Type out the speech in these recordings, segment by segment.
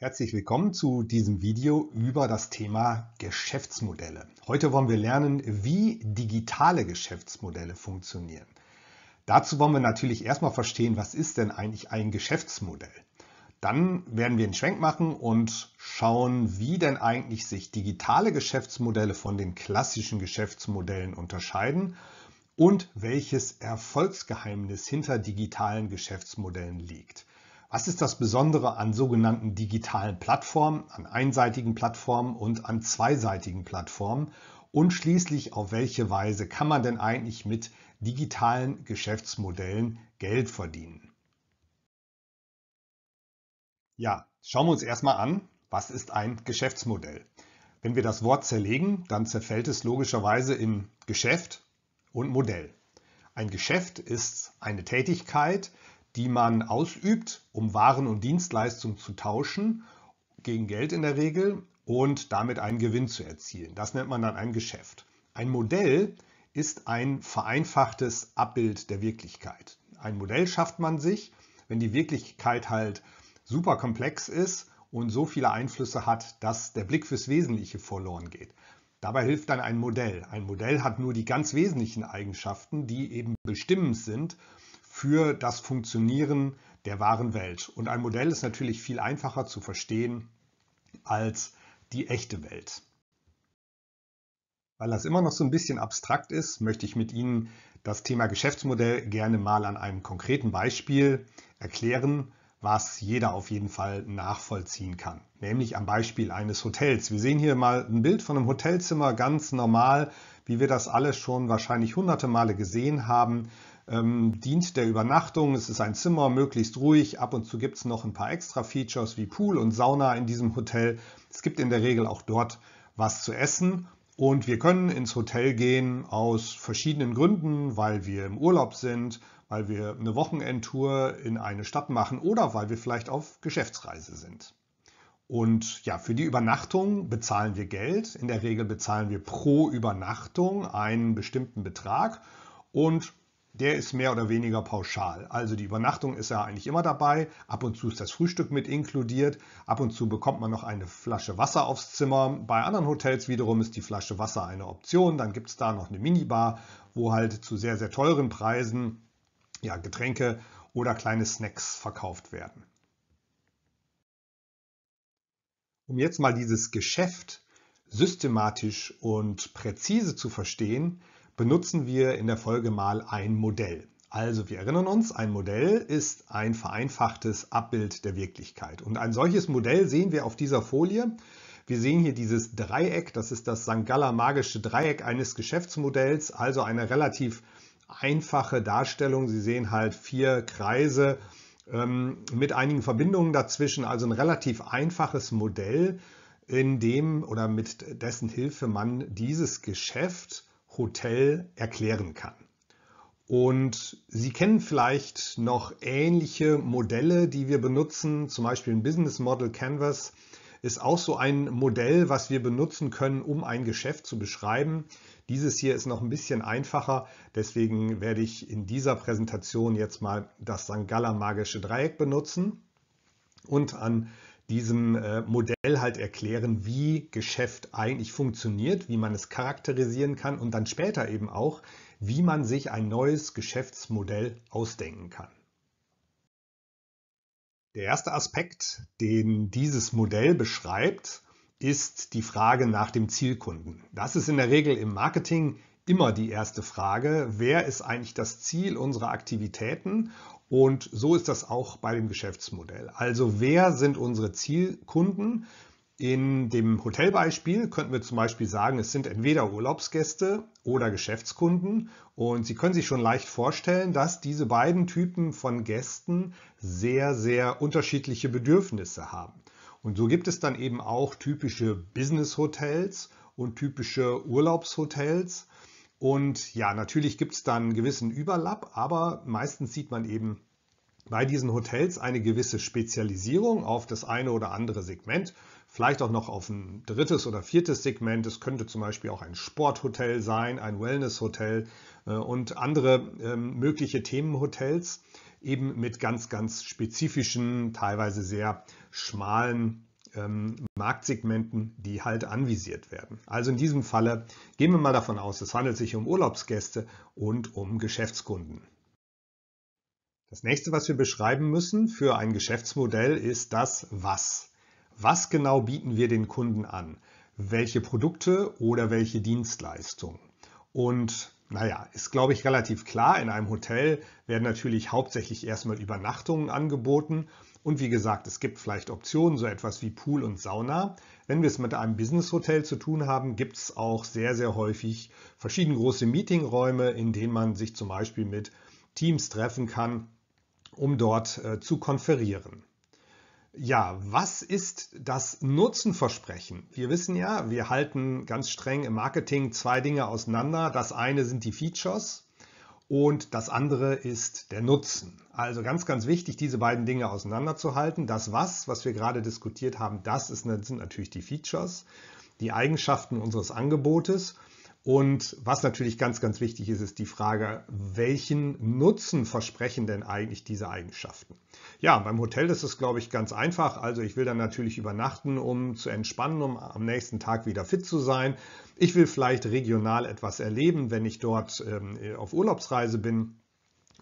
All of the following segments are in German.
Herzlich willkommen zu diesem Video über das Thema Geschäftsmodelle. Heute wollen wir lernen, wie digitale Geschäftsmodelle funktionieren. Dazu wollen wir natürlich erstmal verstehen, was ist denn eigentlich ein Geschäftsmodell. Dann werden wir einen Schwenk machen und schauen, wie denn eigentlich sich digitale Geschäftsmodelle von den klassischen Geschäftsmodellen unterscheiden und welches Erfolgsgeheimnis hinter digitalen Geschäftsmodellen liegt. Was ist das Besondere an sogenannten digitalen Plattformen, an einseitigen Plattformen und an zweiseitigen Plattformen? Und schließlich, auf welche Weise kann man denn eigentlich mit digitalen Geschäftsmodellen Geld verdienen? Ja, schauen wir uns erstmal an, was ist ein Geschäftsmodell? Wenn wir das Wort zerlegen, dann zerfällt es logischerweise in Geschäft und Modell. Ein Geschäft ist eine Tätigkeit, die man ausübt, um Waren und Dienstleistungen zu tauschen, gegen Geld in der Regel, und damit einen Gewinn zu erzielen. Das nennt man dann ein Geschäft. Ein Modell ist ein vereinfachtes Abbild der Wirklichkeit. Ein Modell schafft man sich, wenn die Wirklichkeit halt super komplex ist und so viele Einflüsse hat, dass der Blick fürs Wesentliche verloren geht. Dabei hilft dann ein Modell. Ein Modell hat nur die ganz wesentlichen Eigenschaften, die eben bestimmend sind für das Funktionieren der wahren Welt. Und ein Modell ist natürlich viel einfacher zu verstehen als die echte Welt. Weil das immer noch so ein bisschen abstrakt ist, möchte ich mit Ihnen das Thema Geschäftsmodell gerne mal an einem konkreten Beispiel erklären, was jeder auf jeden Fall nachvollziehen kann, nämlich am Beispiel eines Hotels. Wir sehen hier mal ein Bild von einem Hotelzimmer, ganz normal, wie wir das alle schon wahrscheinlich hunderte Male gesehen haben ähm, dient der Übernachtung. Es ist ein Zimmer, möglichst ruhig. Ab und zu gibt es noch ein paar extra Features wie Pool und Sauna in diesem Hotel. Es gibt in der Regel auch dort was zu essen. Und wir können ins Hotel gehen aus verschiedenen Gründen, weil wir im Urlaub sind, weil wir eine Wochenendtour in eine Stadt machen oder weil wir vielleicht auf Geschäftsreise sind. Und ja, für die Übernachtung bezahlen wir Geld. In der Regel bezahlen wir pro Übernachtung einen bestimmten Betrag. Und der ist mehr oder weniger pauschal. Also die Übernachtung ist ja eigentlich immer dabei, ab und zu ist das Frühstück mit inkludiert, ab und zu bekommt man noch eine Flasche Wasser aufs Zimmer. Bei anderen Hotels wiederum ist die Flasche Wasser eine Option, dann gibt es da noch eine Minibar, wo halt zu sehr, sehr teuren Preisen ja, Getränke oder kleine Snacks verkauft werden. Um jetzt mal dieses Geschäft systematisch und präzise zu verstehen, benutzen wir in der Folge mal ein Modell. Also wir erinnern uns, ein Modell ist ein vereinfachtes Abbild der Wirklichkeit. Und ein solches Modell sehen wir auf dieser Folie. Wir sehen hier dieses Dreieck, das ist das St. Galler magische Dreieck eines Geschäftsmodells, also eine relativ einfache Darstellung. Sie sehen halt vier Kreise ähm, mit einigen Verbindungen dazwischen, also ein relativ einfaches Modell, in dem oder mit dessen Hilfe man dieses Geschäft Hotel erklären kann. Und Sie kennen vielleicht noch ähnliche Modelle, die wir benutzen, zum Beispiel ein Business Model Canvas ist auch so ein Modell, was wir benutzen können, um ein Geschäft zu beschreiben. Dieses hier ist noch ein bisschen einfacher, deswegen werde ich in dieser Präsentation jetzt mal das St. Galler magische Dreieck benutzen und an diesem äh, Modell halt erklären, wie Geschäft eigentlich funktioniert, wie man es charakterisieren kann und dann später eben auch, wie man sich ein neues Geschäftsmodell ausdenken kann. Der erste Aspekt, den dieses Modell beschreibt, ist die Frage nach dem Zielkunden. Das ist in der Regel im Marketing immer die erste Frage, wer ist eigentlich das Ziel unserer Aktivitäten und so ist das auch bei dem Geschäftsmodell. Also wer sind unsere Zielkunden? In dem Hotelbeispiel könnten wir zum Beispiel sagen, es sind entweder Urlaubsgäste oder Geschäftskunden. Und Sie können sich schon leicht vorstellen, dass diese beiden Typen von Gästen sehr, sehr unterschiedliche Bedürfnisse haben. Und so gibt es dann eben auch typische Business-Hotels und typische Urlaubshotels. Und ja, natürlich gibt es dann einen gewissen Überlapp, aber meistens sieht man eben bei diesen Hotels eine gewisse Spezialisierung auf das eine oder andere Segment, vielleicht auch noch auf ein drittes oder viertes Segment. Es könnte zum Beispiel auch ein Sporthotel sein, ein Wellnesshotel äh, und andere ähm, mögliche Themenhotels eben mit ganz, ganz spezifischen, teilweise sehr schmalen ähm, Marktsegmenten, die halt anvisiert werden. Also in diesem Falle gehen wir mal davon aus, es handelt sich um Urlaubsgäste und um Geschäftskunden. Das nächste, was wir beschreiben müssen für ein Geschäftsmodell, ist das Was. Was genau bieten wir den Kunden an? Welche Produkte oder welche Dienstleistungen? Und naja, ist glaube ich relativ klar, in einem Hotel werden natürlich hauptsächlich erstmal Übernachtungen angeboten und wie gesagt, es gibt vielleicht Optionen, so etwas wie Pool und Sauna. Wenn wir es mit einem Business-Hotel zu tun haben, gibt es auch sehr, sehr häufig verschiedene große Meetingräume, in denen man sich zum Beispiel mit Teams treffen kann, um dort äh, zu konferieren. Ja, was ist das Nutzenversprechen? Wir wissen ja, wir halten ganz streng im Marketing zwei Dinge auseinander. Das eine sind die Features, und das andere ist der Nutzen. Also ganz, ganz wichtig, diese beiden Dinge auseinanderzuhalten. Das Was, was wir gerade diskutiert haben, das ist, sind natürlich die Features, die Eigenschaften unseres Angebotes und was natürlich ganz, ganz wichtig ist, ist die Frage, welchen Nutzen versprechen denn eigentlich diese Eigenschaften? Ja, beim Hotel ist es, glaube ich, ganz einfach. Also ich will dann natürlich übernachten, um zu entspannen, um am nächsten Tag wieder fit zu sein. Ich will vielleicht regional etwas erleben, wenn ich dort ähm, auf Urlaubsreise bin.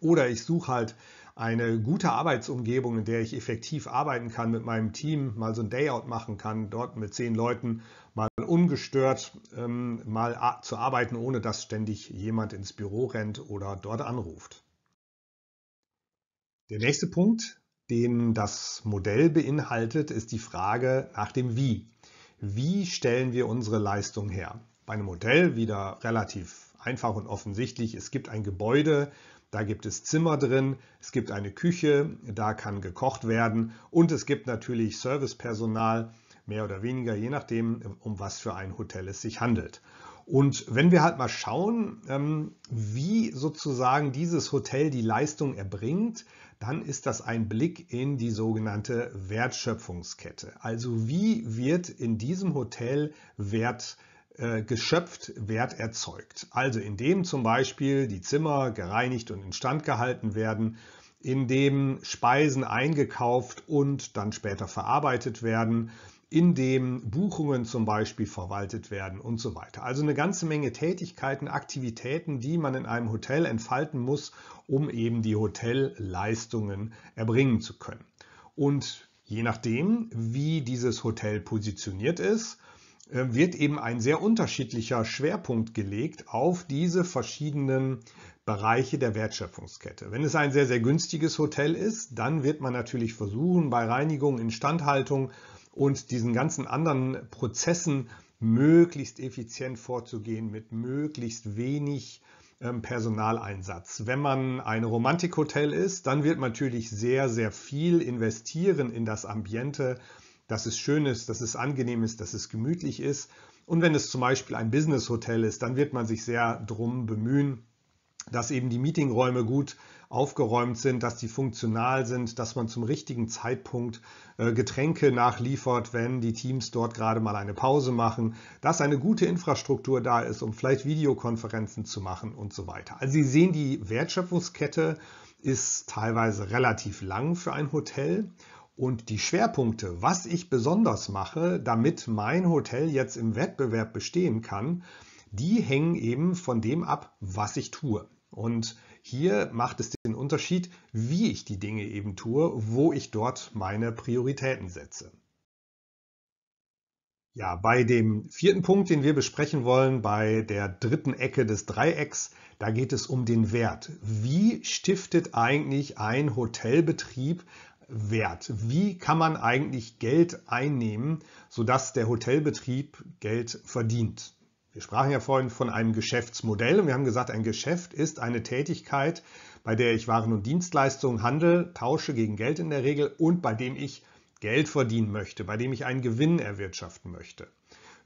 Oder ich suche halt eine gute Arbeitsumgebung, in der ich effektiv arbeiten kann mit meinem Team, mal so ein Dayout machen kann, dort mit zehn Leuten mal ungestört ähm, mal zu arbeiten, ohne dass ständig jemand ins Büro rennt oder dort anruft. Der nächste Punkt, den das Modell beinhaltet, ist die Frage nach dem Wie. Wie stellen wir unsere Leistung her? Bei einem Modell wieder relativ einfach und offensichtlich. Es gibt ein Gebäude da gibt es Zimmer drin, es gibt eine Küche, da kann gekocht werden und es gibt natürlich Servicepersonal, mehr oder weniger, je nachdem, um was für ein Hotel es sich handelt. Und wenn wir halt mal schauen, ähm, wie sozusagen dieses Hotel die Leistung erbringt, dann ist das ein Blick in die sogenannte Wertschöpfungskette. Also wie wird in diesem Hotel Wert äh, geschöpft Wert erzeugt. Also indem zum Beispiel die Zimmer gereinigt und instand gehalten werden, indem Speisen eingekauft und dann später verarbeitet werden, indem Buchungen zum Beispiel verwaltet werden und so weiter. Also eine ganze Menge Tätigkeiten, Aktivitäten, die man in einem Hotel entfalten muss, um eben die Hotelleistungen erbringen zu können. Und je nachdem, wie dieses Hotel positioniert ist, äh, wird eben ein sehr unterschiedlicher Schwerpunkt gelegt auf diese verschiedenen Bereiche der Wertschöpfungskette. Wenn es ein sehr, sehr günstiges Hotel ist, dann wird man natürlich versuchen, bei Reinigung, Instandhaltung und diesen ganzen anderen Prozessen möglichst effizient vorzugehen mit möglichst wenig ähm, Personaleinsatz. Wenn man ein Romantikhotel ist, dann wird man natürlich sehr, sehr viel investieren in das Ambiente, dass es schön ist, dass es angenehm ist, dass es gemütlich ist. Und wenn es zum Beispiel ein Business-Hotel ist, dann wird man sich sehr drum bemühen, dass eben die Meetingräume gut aufgeräumt sind, dass die funktional sind, dass man zum richtigen Zeitpunkt äh, Getränke nachliefert, wenn die Teams dort gerade mal eine Pause machen, dass eine gute Infrastruktur da ist, um vielleicht Videokonferenzen zu machen und so weiter. Also Sie sehen, die Wertschöpfungskette ist teilweise relativ lang für ein Hotel und die Schwerpunkte, was ich besonders mache, damit mein Hotel jetzt im Wettbewerb bestehen kann, die hängen eben von dem ab, was ich tue. Und hier macht es den Unterschied, wie ich die Dinge eben tue, wo ich dort meine Prioritäten setze. Ja, bei dem vierten Punkt, den wir besprechen wollen, bei der dritten Ecke des Dreiecks, da geht es um den Wert. Wie stiftet eigentlich ein Hotelbetrieb wert? Wie kann man eigentlich Geld einnehmen, sodass der Hotelbetrieb Geld verdient? Wir sprachen ja vorhin von einem Geschäftsmodell und wir haben gesagt, ein Geschäft ist eine Tätigkeit, bei der ich Waren und Dienstleistungen handel, tausche gegen Geld in der Regel und bei dem ich Geld verdienen möchte, bei dem ich einen Gewinn erwirtschaften möchte.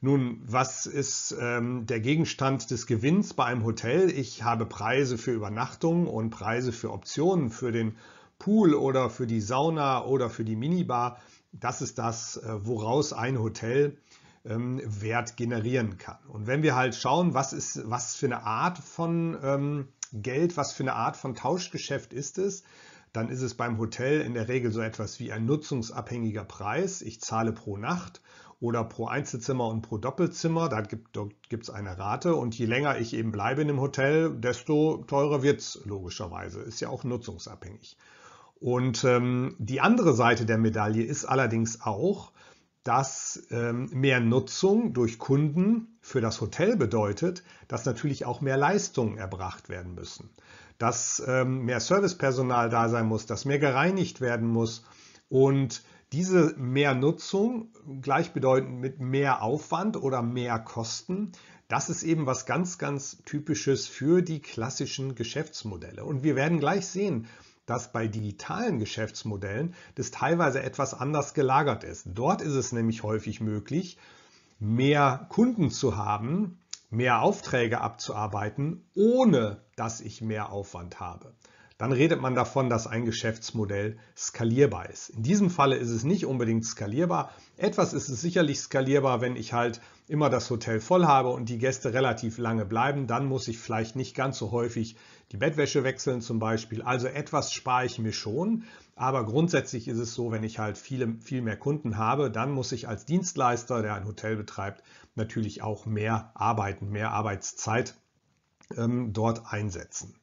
Nun, was ist ähm, der Gegenstand des Gewinns bei einem Hotel? Ich habe Preise für Übernachtungen und Preise für Optionen für den Pool oder für die Sauna oder für die Minibar. Das ist das, äh, woraus ein Hotel ähm, Wert generieren kann. Und wenn wir halt schauen, was ist, was für eine Art von ähm, Geld, was für eine Art von Tauschgeschäft ist es, dann ist es beim Hotel in der Regel so etwas wie ein nutzungsabhängiger Preis. Ich zahle pro Nacht oder pro Einzelzimmer und pro Doppelzimmer. Da gibt es eine Rate und je länger ich eben bleibe in dem Hotel, desto teurer wird es logischerweise. Ist ja auch nutzungsabhängig. Und ähm, die andere Seite der Medaille ist allerdings auch, dass ähm, mehr Nutzung durch Kunden für das Hotel bedeutet, dass natürlich auch mehr Leistungen erbracht werden müssen, dass ähm, mehr Servicepersonal da sein muss, dass mehr gereinigt werden muss und diese mehr Nutzung gleichbedeutend mit mehr Aufwand oder mehr Kosten, das ist eben was ganz, ganz typisches für die klassischen Geschäftsmodelle. Und wir werden gleich sehen, dass bei digitalen Geschäftsmodellen das teilweise etwas anders gelagert ist. Dort ist es nämlich häufig möglich, mehr Kunden zu haben, mehr Aufträge abzuarbeiten, ohne dass ich mehr Aufwand habe dann redet man davon, dass ein Geschäftsmodell skalierbar ist. In diesem Falle ist es nicht unbedingt skalierbar. Etwas ist es sicherlich skalierbar, wenn ich halt immer das Hotel voll habe und die Gäste relativ lange bleiben, dann muss ich vielleicht nicht ganz so häufig die Bettwäsche wechseln zum Beispiel. Also etwas spare ich mir schon, aber grundsätzlich ist es so, wenn ich halt viele, viel mehr Kunden habe, dann muss ich als Dienstleister, der ein Hotel betreibt, natürlich auch mehr arbeiten, mehr Arbeitszeit ähm, dort einsetzen.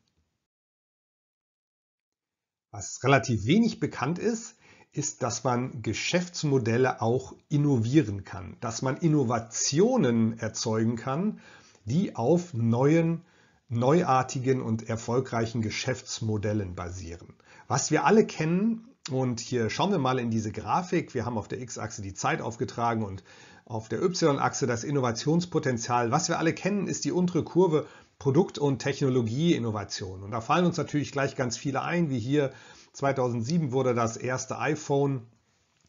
Was relativ wenig bekannt ist, ist, dass man Geschäftsmodelle auch innovieren kann, dass man Innovationen erzeugen kann, die auf neuen, neuartigen und erfolgreichen Geschäftsmodellen basieren. Was wir alle kennen, und hier schauen wir mal in diese Grafik, wir haben auf der X-Achse die Zeit aufgetragen und auf der Y-Achse das Innovationspotenzial. Was wir alle kennen, ist die untere Kurve Produkt- und Technologieinnovation. Und da fallen uns natürlich gleich ganz viele ein, wie hier 2007 wurde das erste iPhone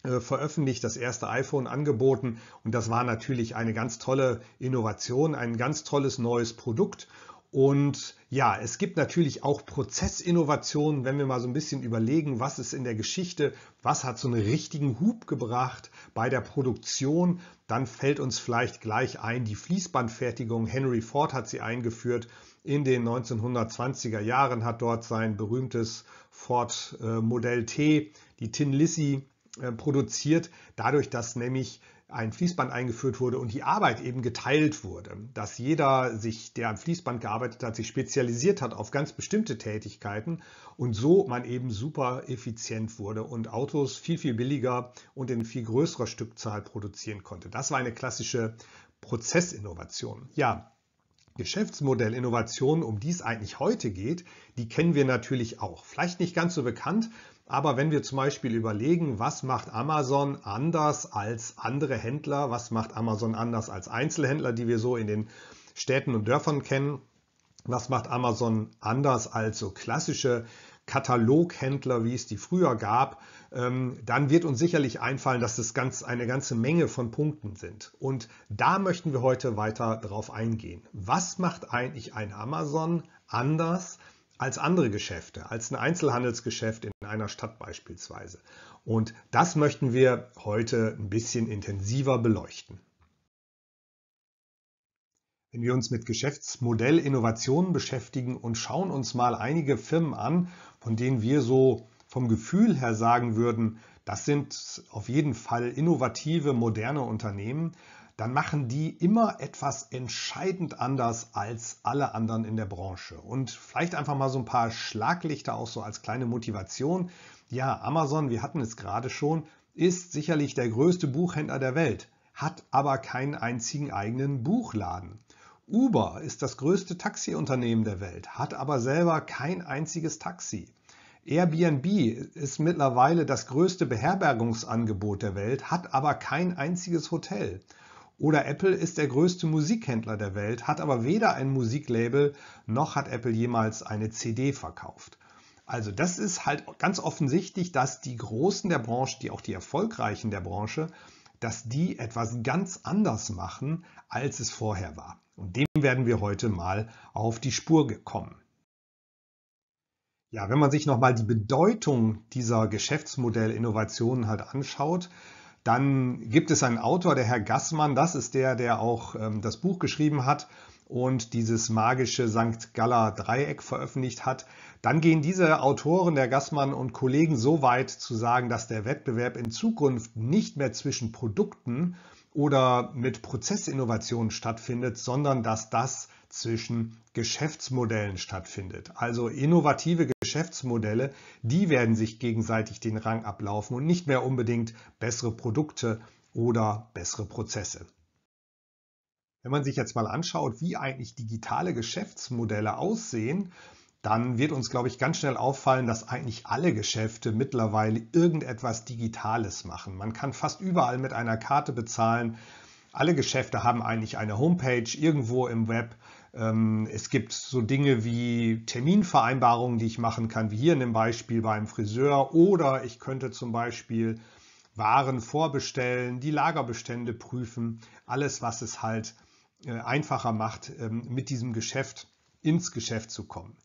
äh, veröffentlicht, das erste iPhone angeboten und das war natürlich eine ganz tolle Innovation, ein ganz tolles neues Produkt und ja, es gibt natürlich auch Prozessinnovationen, wenn wir mal so ein bisschen überlegen, was ist in der Geschichte, was hat so einen richtigen Hub gebracht bei der Produktion, dann fällt uns vielleicht gleich ein die Fließbandfertigung. Henry Ford hat sie eingeführt in den 1920er Jahren, hat dort sein berühmtes Ford äh, Modell T, die Tin Lizzy, äh, produziert, dadurch, dass nämlich ein Fließband eingeführt wurde und die Arbeit eben geteilt wurde, dass jeder sich, der am Fließband gearbeitet hat, sich spezialisiert hat auf ganz bestimmte Tätigkeiten und so man eben super effizient wurde und Autos viel, viel billiger und in viel größerer Stückzahl produzieren konnte. Das war eine klassische Prozessinnovation. Ja, Geschäftsmodellinnovationen, um die es eigentlich heute geht, die kennen wir natürlich auch. Vielleicht nicht ganz so bekannt, aber wenn wir zum Beispiel überlegen, was macht Amazon anders als andere Händler, was macht Amazon anders als Einzelhändler, die wir so in den Städten und Dörfern kennen, was macht Amazon anders als so klassische Kataloghändler, wie es die früher gab, ähm, dann wird uns sicherlich einfallen, dass es ganz, eine ganze Menge von Punkten sind. Und da möchten wir heute weiter drauf eingehen. Was macht eigentlich ein Amazon anders als andere Geschäfte, als ein Einzelhandelsgeschäft in einer Stadt beispielsweise. Und das möchten wir heute ein bisschen intensiver beleuchten. Wenn wir uns mit Geschäftsmodellinnovationen beschäftigen und schauen uns mal einige Firmen an, von denen wir so vom Gefühl her sagen würden, das sind auf jeden Fall innovative, moderne Unternehmen, dann machen die immer etwas entscheidend anders als alle anderen in der Branche. Und vielleicht einfach mal so ein paar Schlaglichter auch so als kleine Motivation. Ja, Amazon, wir hatten es gerade schon, ist sicherlich der größte Buchhändler der Welt, hat aber keinen einzigen eigenen Buchladen. Uber ist das größte Taxiunternehmen der Welt, hat aber selber kein einziges Taxi. Airbnb ist mittlerweile das größte Beherbergungsangebot der Welt, hat aber kein einziges Hotel. Oder Apple ist der größte Musikhändler der Welt, hat aber weder ein Musiklabel noch hat Apple jemals eine CD verkauft. Also das ist halt ganz offensichtlich, dass die Großen der Branche, die auch die Erfolgreichen der Branche, dass die etwas ganz anders machen, als es vorher war. Und dem werden wir heute mal auf die Spur gekommen. Ja, wenn man sich nochmal die Bedeutung dieser Geschäftsmodellinnovationen halt anschaut, dann gibt es einen Autor, der Herr Gassmann, das ist der, der auch ähm, das Buch geschrieben hat und dieses magische St. Galler Dreieck veröffentlicht hat. Dann gehen diese Autoren, der Gassmann und Kollegen, so weit zu sagen, dass der Wettbewerb in Zukunft nicht mehr zwischen Produkten oder mit Prozessinnovationen stattfindet, sondern dass das zwischen Geschäftsmodellen stattfindet. Also innovative Geschäftsmodelle, die werden sich gegenseitig den Rang ablaufen und nicht mehr unbedingt bessere Produkte oder bessere Prozesse. Wenn man sich jetzt mal anschaut, wie eigentlich digitale Geschäftsmodelle aussehen, dann wird uns, glaube ich, ganz schnell auffallen, dass eigentlich alle Geschäfte mittlerweile irgendetwas Digitales machen. Man kann fast überall mit einer Karte bezahlen. Alle Geschäfte haben eigentlich eine Homepage irgendwo im Web. Ähm, es gibt so Dinge wie Terminvereinbarungen, die ich machen kann, wie hier in dem Beispiel beim Friseur. Oder ich könnte zum Beispiel Waren vorbestellen, die Lagerbestände prüfen. Alles, was es halt äh, einfacher macht, ähm, mit diesem Geschäft ins Geschäft zu kommen.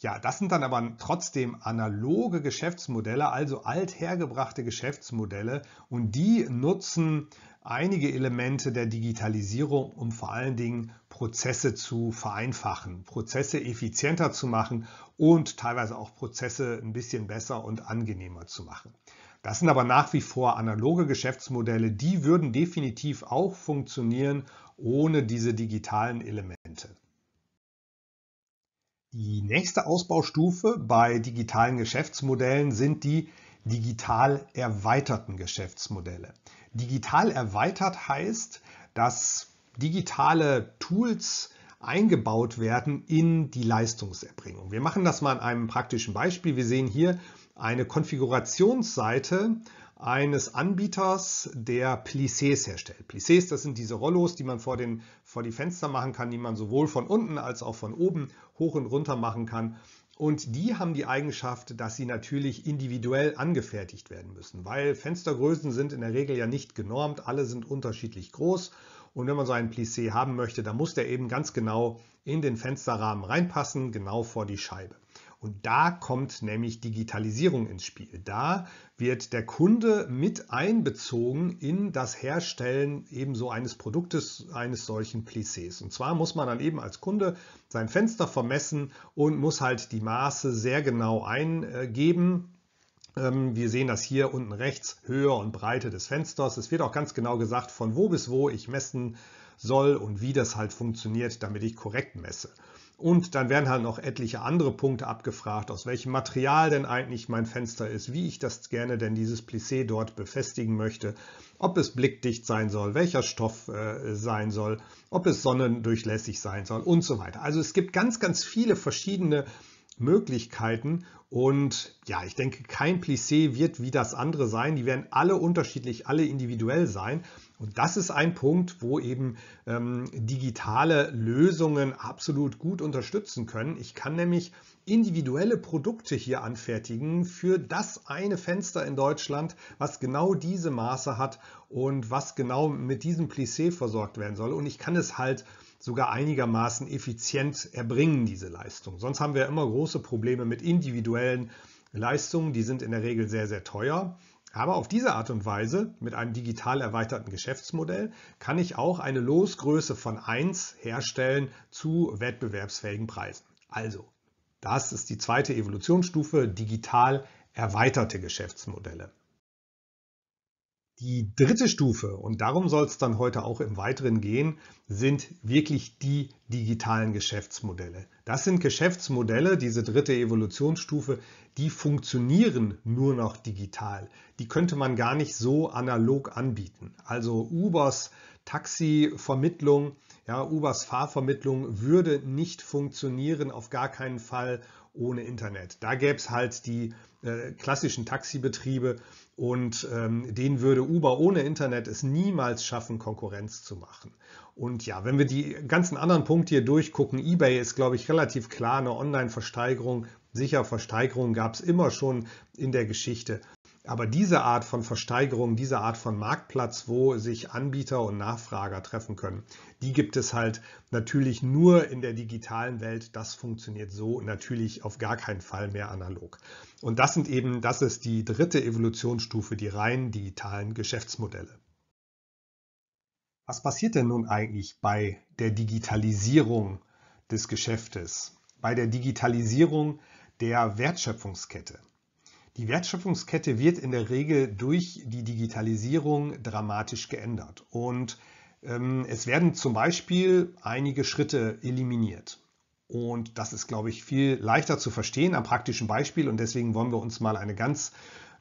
Ja, das sind dann aber trotzdem analoge Geschäftsmodelle, also althergebrachte Geschäftsmodelle und die nutzen einige Elemente der Digitalisierung, um vor allen Dingen Prozesse zu vereinfachen, Prozesse effizienter zu machen und teilweise auch Prozesse ein bisschen besser und angenehmer zu machen. Das sind aber nach wie vor analoge Geschäftsmodelle, die würden definitiv auch funktionieren ohne diese digitalen Elemente. Die nächste Ausbaustufe bei digitalen Geschäftsmodellen sind die digital erweiterten Geschäftsmodelle. Digital erweitert heißt, dass digitale Tools eingebaut werden in die Leistungserbringung. Wir machen das mal an einem praktischen Beispiel. Wir sehen hier eine Konfigurationsseite eines Anbieters, der Plissés herstellt. Plissés, das sind diese Rollos, die man vor, den, vor die Fenster machen kann, die man sowohl von unten als auch von oben hoch und runter machen kann. Und die haben die Eigenschaft, dass sie natürlich individuell angefertigt werden müssen, weil Fenstergrößen sind in der Regel ja nicht genormt, alle sind unterschiedlich groß. Und wenn man so einen Plissé haben möchte, dann muss der eben ganz genau in den Fensterrahmen reinpassen, genau vor die Scheibe. Und da kommt nämlich Digitalisierung ins Spiel. Da wird der Kunde mit einbezogen in das Herstellen ebenso eines Produktes, eines solchen Plissés. Und zwar muss man dann eben als Kunde sein Fenster vermessen und muss halt die Maße sehr genau eingeben. Ähm, wir sehen das hier unten rechts, Höhe und Breite des Fensters. Es wird auch ganz genau gesagt, von wo bis wo ich messen soll und wie das halt funktioniert, damit ich korrekt messe. Und dann werden halt noch etliche andere Punkte abgefragt, aus welchem Material denn eigentlich mein Fenster ist, wie ich das gerne denn dieses Plissé dort befestigen möchte, ob es blickdicht sein soll, welcher Stoff äh, sein soll, ob es sonnendurchlässig sein soll und so weiter. Also es gibt ganz, ganz viele verschiedene Möglichkeiten und ja, ich denke, kein Plissé wird wie das andere sein. Die werden alle unterschiedlich, alle individuell sein. Und das ist ein Punkt, wo eben ähm, digitale Lösungen absolut gut unterstützen können. Ich kann nämlich individuelle Produkte hier anfertigen für das eine Fenster in Deutschland, was genau diese Maße hat und was genau mit diesem Plissé versorgt werden soll. Und ich kann es halt sogar einigermaßen effizient erbringen, diese Leistung. Sonst haben wir immer große Probleme mit individuellen Leistungen. Die sind in der Regel sehr, sehr teuer. Aber auf diese Art und Weise, mit einem digital erweiterten Geschäftsmodell, kann ich auch eine Losgröße von 1 herstellen zu wettbewerbsfähigen Preisen. Also, das ist die zweite Evolutionsstufe, digital erweiterte Geschäftsmodelle. Die dritte Stufe, und darum soll es dann heute auch im Weiteren gehen, sind wirklich die digitalen Geschäftsmodelle. Das sind Geschäftsmodelle, diese dritte Evolutionsstufe, die funktionieren nur noch digital. Die könnte man gar nicht so analog anbieten. Also Ubers Taxivermittlung, ja, Ubers Fahrvermittlung würde nicht funktionieren, auf gar keinen Fall ohne Internet. Da gäbe es halt die äh, klassischen Taxibetriebe und ähm, denen würde Uber ohne Internet es niemals schaffen, Konkurrenz zu machen. Und ja, wenn wir die ganzen anderen Punkte hier durchgucken, eBay ist, glaube ich, relativ klar eine Online-Versteigerung. Sicher, Versteigerungen gab es immer schon in der Geschichte. Aber diese Art von Versteigerung, diese Art von Marktplatz, wo sich Anbieter und Nachfrager treffen können, die gibt es halt natürlich nur in der digitalen Welt. Das funktioniert so natürlich auf gar keinen Fall mehr analog. Und das sind eben, das ist die dritte Evolutionsstufe, die rein digitalen Geschäftsmodelle. Was passiert denn nun eigentlich bei der Digitalisierung des Geschäftes, bei der Digitalisierung der Wertschöpfungskette? Die Wertschöpfungskette wird in der Regel durch die Digitalisierung dramatisch geändert und ähm, es werden zum Beispiel einige Schritte eliminiert. Und das ist, glaube ich, viel leichter zu verstehen am praktischen Beispiel. Und deswegen wollen wir uns mal eine ganz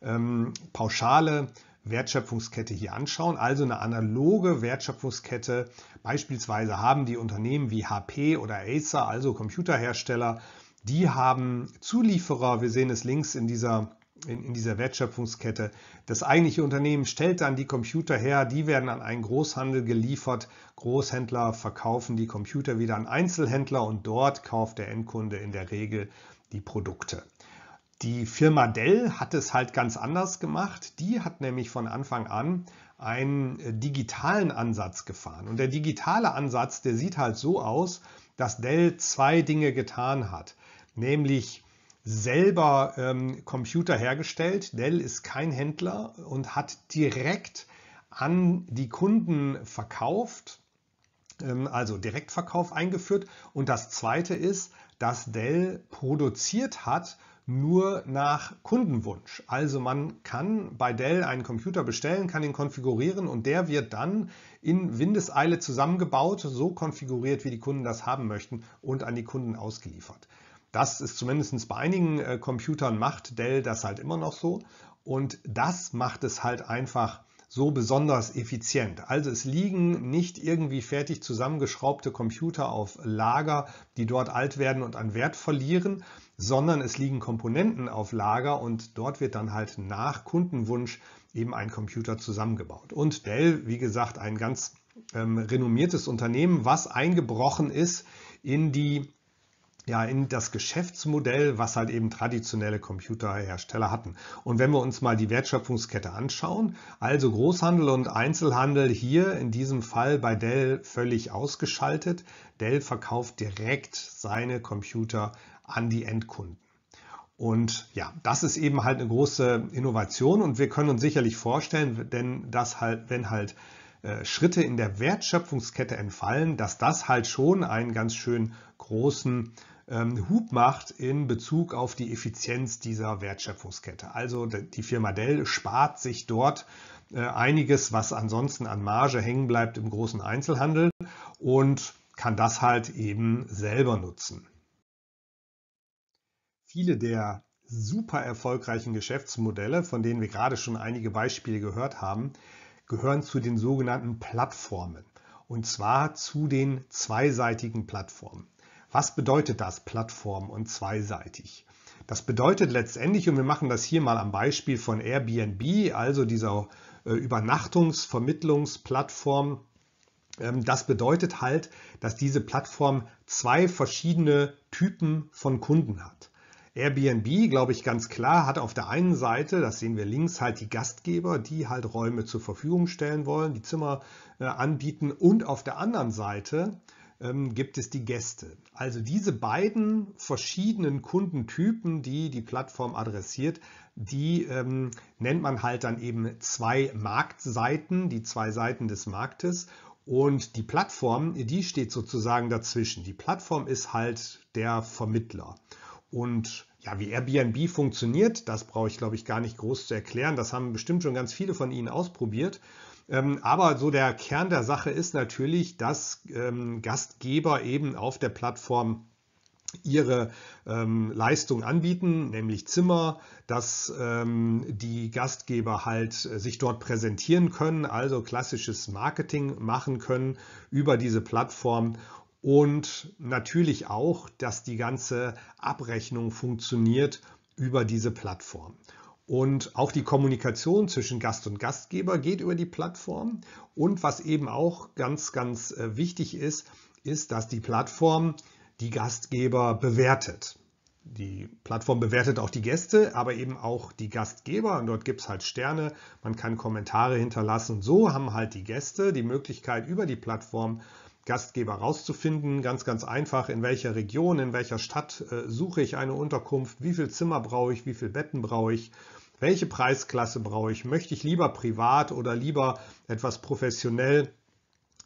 ähm, pauschale Wertschöpfungskette hier anschauen. Also eine analoge Wertschöpfungskette. Beispielsweise haben die Unternehmen wie HP oder Acer, also Computerhersteller, die haben Zulieferer. Wir sehen es links in dieser in, in dieser Wertschöpfungskette. Das eigentliche Unternehmen stellt dann die Computer her, die werden an einen Großhandel geliefert. Großhändler verkaufen die Computer wieder an Einzelhändler und dort kauft der Endkunde in der Regel die Produkte. Die Firma Dell hat es halt ganz anders gemacht. Die hat nämlich von Anfang an einen äh, digitalen Ansatz gefahren. Und der digitale Ansatz, der sieht halt so aus, dass Dell zwei Dinge getan hat. Nämlich selber ähm, Computer hergestellt. Dell ist kein Händler und hat direkt an die Kunden verkauft, ähm, also Direktverkauf eingeführt. Und das Zweite ist, dass Dell produziert hat nur nach Kundenwunsch. Also man kann bei Dell einen Computer bestellen, kann ihn konfigurieren und der wird dann in Windeseile zusammengebaut, so konfiguriert, wie die Kunden das haben möchten und an die Kunden ausgeliefert. Das ist zumindest bei einigen äh, Computern macht Dell das halt immer noch so. Und das macht es halt einfach so besonders effizient. Also es liegen nicht irgendwie fertig zusammengeschraubte Computer auf Lager, die dort alt werden und an Wert verlieren, sondern es liegen Komponenten auf Lager und dort wird dann halt nach Kundenwunsch eben ein Computer zusammengebaut. Und Dell, wie gesagt, ein ganz ähm, renommiertes Unternehmen, was eingebrochen ist in die ja, in das Geschäftsmodell, was halt eben traditionelle Computerhersteller hatten. Und wenn wir uns mal die Wertschöpfungskette anschauen, also Großhandel und Einzelhandel hier in diesem Fall bei Dell völlig ausgeschaltet. Dell verkauft direkt seine Computer an die Endkunden. Und ja, das ist eben halt eine große Innovation und wir können uns sicherlich vorstellen, denn das halt, wenn halt äh, Schritte in der Wertschöpfungskette entfallen, dass das halt schon einen ganz schön großen ähm, Hub macht in Bezug auf die Effizienz dieser Wertschöpfungskette. Also die Firma Dell spart sich dort äh, einiges, was ansonsten an Marge hängen bleibt im großen Einzelhandel und kann das halt eben selber nutzen. Viele der super erfolgreichen Geschäftsmodelle, von denen wir gerade schon einige Beispiele gehört haben, gehören zu den sogenannten Plattformen. Und zwar zu den zweiseitigen Plattformen. Was bedeutet das Plattform und zweiseitig? Das bedeutet letztendlich, und wir machen das hier mal am Beispiel von Airbnb, also dieser äh, Übernachtungsvermittlungsplattform, ähm, das bedeutet halt, dass diese Plattform zwei verschiedene Typen von Kunden hat. Airbnb, glaube ich ganz klar, hat auf der einen Seite, das sehen wir links, halt die Gastgeber, die halt Räume zur Verfügung stellen wollen, die Zimmer äh, anbieten und auf der anderen Seite ähm, gibt es die Gäste. Also diese beiden verschiedenen Kundentypen, die die Plattform adressiert, die ähm, nennt man halt dann eben zwei Marktseiten, die zwei Seiten des Marktes. Und die Plattform, die steht sozusagen dazwischen. Die Plattform ist halt der Vermittler. Und ja, wie Airbnb funktioniert, das brauche ich, glaube ich, gar nicht groß zu erklären. Das haben bestimmt schon ganz viele von Ihnen ausprobiert. Ähm, aber so der Kern der Sache ist natürlich, dass ähm, Gastgeber eben auf der Plattform ihre ähm, Leistung anbieten, nämlich Zimmer, dass ähm, die Gastgeber halt äh, sich dort präsentieren können, also klassisches Marketing machen können über diese Plattform und natürlich auch, dass die ganze Abrechnung funktioniert über diese Plattform. Und auch die Kommunikation zwischen Gast und Gastgeber geht über die Plattform. Und was eben auch ganz, ganz äh, wichtig ist, ist, dass die Plattform die Gastgeber bewertet. Die Plattform bewertet auch die Gäste, aber eben auch die Gastgeber. Und dort gibt es halt Sterne, man kann Kommentare hinterlassen. Und So haben halt die Gäste die Möglichkeit, über die Plattform Gastgeber rauszufinden. Ganz, ganz einfach, in welcher Region, in welcher Stadt äh, suche ich eine Unterkunft, wie viel Zimmer brauche ich, wie viele Betten brauche ich welche Preisklasse brauche ich? Möchte ich lieber privat oder lieber etwas professionell?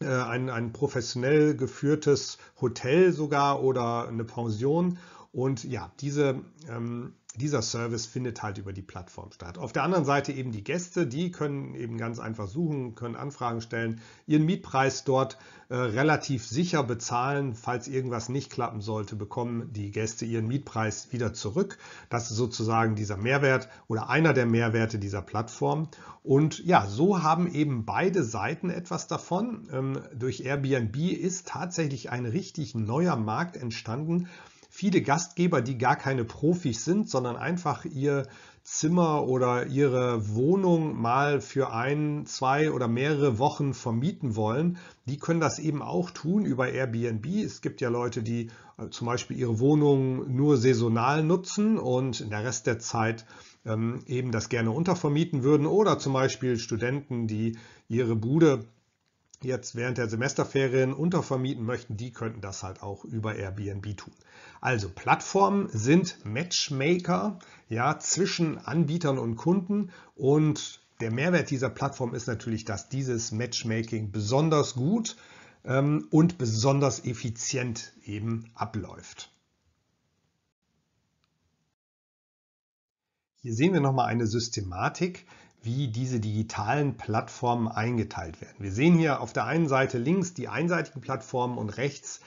Äh, ein, ein professionell geführtes Hotel sogar oder eine Pension. Und ja, diese ähm, dieser Service findet halt über die Plattform statt. Auf der anderen Seite eben die Gäste, die können eben ganz einfach suchen, können Anfragen stellen, ihren Mietpreis dort äh, relativ sicher bezahlen. Falls irgendwas nicht klappen sollte, bekommen die Gäste ihren Mietpreis wieder zurück. Das ist sozusagen dieser Mehrwert oder einer der Mehrwerte dieser Plattform. Und ja, so haben eben beide Seiten etwas davon. Ähm, durch Airbnb ist tatsächlich ein richtig neuer Markt entstanden viele Gastgeber, die gar keine Profis sind, sondern einfach ihr Zimmer oder ihre Wohnung mal für ein, zwei oder mehrere Wochen vermieten wollen, die können das eben auch tun über Airbnb. Es gibt ja Leute, die äh, zum Beispiel ihre Wohnung nur saisonal nutzen und in der Rest der Zeit ähm, eben das gerne untervermieten würden oder zum Beispiel Studenten, die ihre Bude jetzt während der Semesterferien untervermieten möchten, die könnten das halt auch über Airbnb tun. Also Plattformen sind Matchmaker ja, zwischen Anbietern und Kunden und der Mehrwert dieser Plattform ist natürlich, dass dieses Matchmaking besonders gut ähm, und besonders effizient eben abläuft. Hier sehen wir nochmal eine Systematik, wie diese digitalen Plattformen eingeteilt werden. Wir sehen hier auf der einen Seite links die einseitigen Plattformen und rechts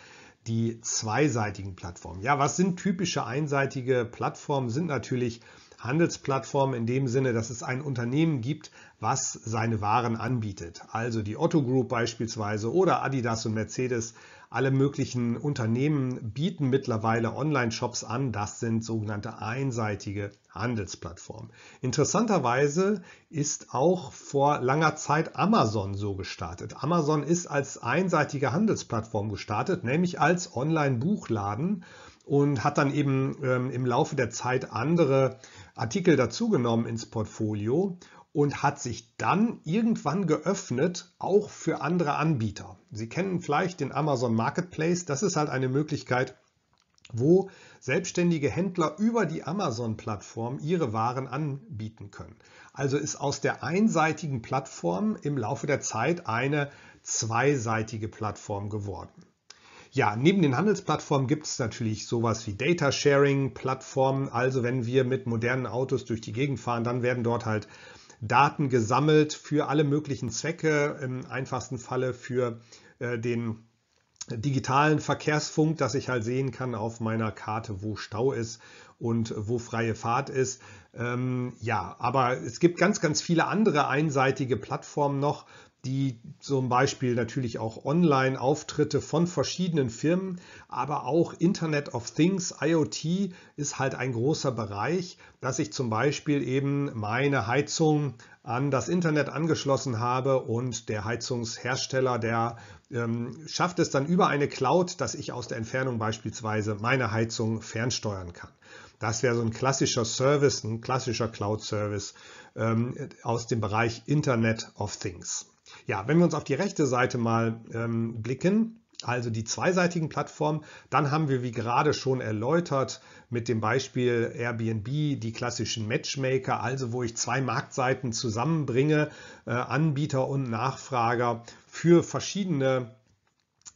die zweiseitigen Plattformen. Ja, was sind typische einseitige Plattformen? Sind natürlich Handelsplattformen in dem Sinne, dass es ein Unternehmen gibt, was seine Waren anbietet. Also die Otto Group beispielsweise oder Adidas und Mercedes alle möglichen Unternehmen bieten mittlerweile Online-Shops an. Das sind sogenannte einseitige Handelsplattformen. Interessanterweise ist auch vor langer Zeit Amazon so gestartet. Amazon ist als einseitige Handelsplattform gestartet, nämlich als Online-Buchladen und hat dann eben ähm, im Laufe der Zeit andere Artikel dazugenommen ins Portfolio und hat sich dann irgendwann geöffnet, auch für andere Anbieter. Sie kennen vielleicht den Amazon Marketplace. Das ist halt eine Möglichkeit, wo selbstständige Händler über die Amazon-Plattform ihre Waren anbieten können. Also ist aus der einseitigen Plattform im Laufe der Zeit eine zweiseitige Plattform geworden. Ja, neben den Handelsplattformen gibt es natürlich sowas wie Data Sharing Plattformen. Also wenn wir mit modernen Autos durch die Gegend fahren, dann werden dort halt Daten gesammelt für alle möglichen Zwecke, im einfachsten Falle für äh, den digitalen Verkehrsfunk, dass ich halt sehen kann auf meiner Karte, wo Stau ist und wo freie Fahrt ist. Ähm, ja, aber es gibt ganz, ganz viele andere einseitige Plattformen noch, die zum Beispiel natürlich auch Online-Auftritte von verschiedenen Firmen, aber auch Internet of Things, IoT ist halt ein großer Bereich, dass ich zum Beispiel eben meine Heizung an das Internet angeschlossen habe und der Heizungshersteller, der ähm, schafft es dann über eine Cloud, dass ich aus der Entfernung beispielsweise meine Heizung fernsteuern kann. Das wäre so ein klassischer Service, ein klassischer Cloud-Service ähm, aus dem Bereich Internet of Things. Ja, wenn wir uns auf die rechte Seite mal ähm, blicken, also die zweiseitigen Plattformen, dann haben wir, wie gerade schon erläutert, mit dem Beispiel Airbnb die klassischen Matchmaker, also wo ich zwei Marktseiten zusammenbringe, äh, Anbieter und Nachfrager für verschiedene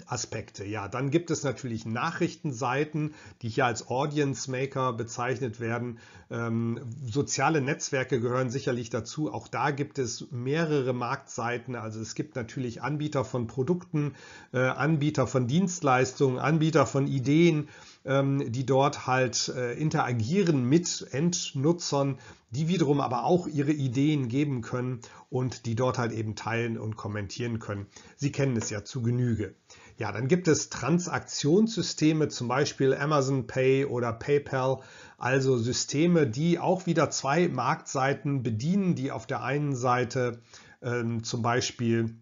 Aspekte. Ja, dann gibt es natürlich Nachrichtenseiten, die hier als Audience Maker bezeichnet werden. Ähm, soziale Netzwerke gehören sicherlich dazu. Auch da gibt es mehrere Marktseiten. Also es gibt natürlich Anbieter von Produkten, äh, Anbieter von Dienstleistungen, Anbieter von Ideen. Ähm, die dort halt äh, interagieren mit Endnutzern, die wiederum aber auch ihre Ideen geben können und die dort halt eben teilen und kommentieren können. Sie kennen es ja zu Genüge. Ja, dann gibt es Transaktionssysteme, zum Beispiel Amazon Pay oder PayPal, also Systeme, die auch wieder zwei Marktseiten bedienen, die auf der einen Seite ähm, zum Beispiel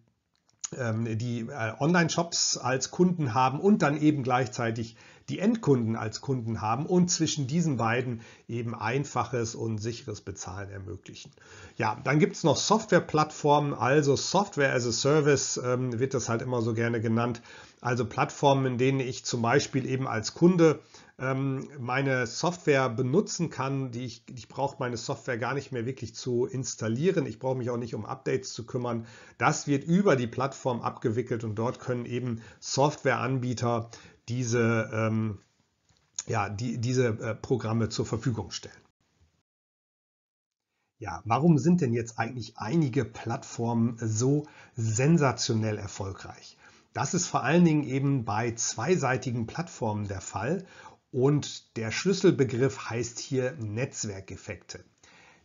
ähm, die äh, Online-Shops als Kunden haben und dann eben gleichzeitig die Endkunden als Kunden haben und zwischen diesen beiden eben einfaches und sicheres Bezahlen ermöglichen. Ja, dann gibt es noch Softwareplattformen, also Software as a Service ähm, wird das halt immer so gerne genannt. Also Plattformen, in denen ich zum Beispiel eben als Kunde ähm, meine Software benutzen kann. Die ich, ich brauche meine Software gar nicht mehr wirklich zu installieren. Ich brauche mich auch nicht um Updates zu kümmern. Das wird über die Plattform abgewickelt und dort können eben Softwareanbieter diese, ähm, ja, die, diese äh, Programme zur Verfügung stellen. Ja, warum sind denn jetzt eigentlich einige Plattformen so sensationell erfolgreich? Das ist vor allen Dingen eben bei zweiseitigen Plattformen der Fall und der Schlüsselbegriff heißt hier Netzwerkeffekte.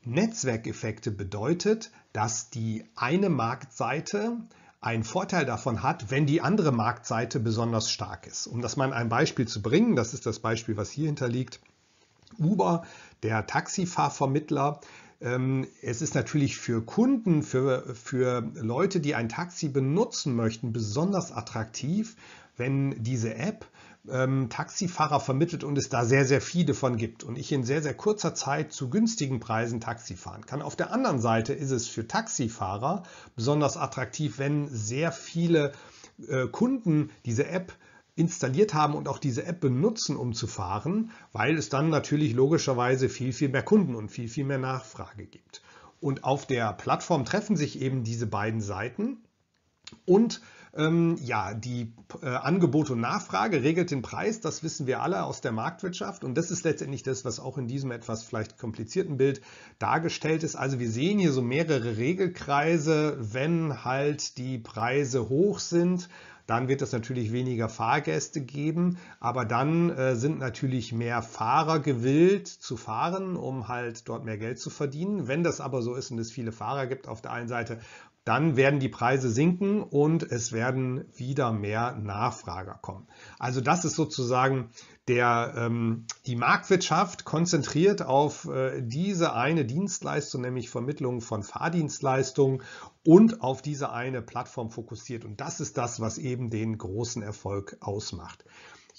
Netzwerkeffekte bedeutet, dass die eine Marktseite einen Vorteil davon hat, wenn die andere Marktseite besonders stark ist. Um das mal in ein Beispiel zu bringen, das ist das Beispiel, was hier hinterliegt. Uber, der Taxifahrvermittler, ähm, es ist natürlich für Kunden, für, für Leute, die ein Taxi benutzen möchten, besonders attraktiv, wenn diese App ähm, Taxifahrer vermittelt und es da sehr, sehr viele von gibt und ich in sehr, sehr kurzer Zeit zu günstigen Preisen Taxi fahren kann. Auf der anderen Seite ist es für Taxifahrer besonders attraktiv, wenn sehr viele äh, Kunden diese App installiert haben und auch diese App benutzen, um zu fahren, weil es dann natürlich logischerweise viel, viel mehr Kunden und viel, viel mehr Nachfrage gibt. Und auf der Plattform treffen sich eben diese beiden Seiten und ähm, ja, die äh, Angebot und Nachfrage regelt den Preis, das wissen wir alle aus der Marktwirtschaft und das ist letztendlich das, was auch in diesem etwas vielleicht komplizierten Bild dargestellt ist. Also wir sehen hier so mehrere Regelkreise, wenn halt die Preise hoch sind, dann wird es natürlich weniger Fahrgäste geben, aber dann äh, sind natürlich mehr Fahrer gewillt zu fahren, um halt dort mehr Geld zu verdienen. Wenn das aber so ist und es viele Fahrer gibt auf der einen Seite dann werden die Preise sinken und es werden wieder mehr Nachfrager kommen. Also das ist sozusagen der, ähm, die Marktwirtschaft konzentriert auf äh, diese eine Dienstleistung, nämlich Vermittlung von Fahrdienstleistungen und auf diese eine Plattform fokussiert. Und das ist das, was eben den großen Erfolg ausmacht.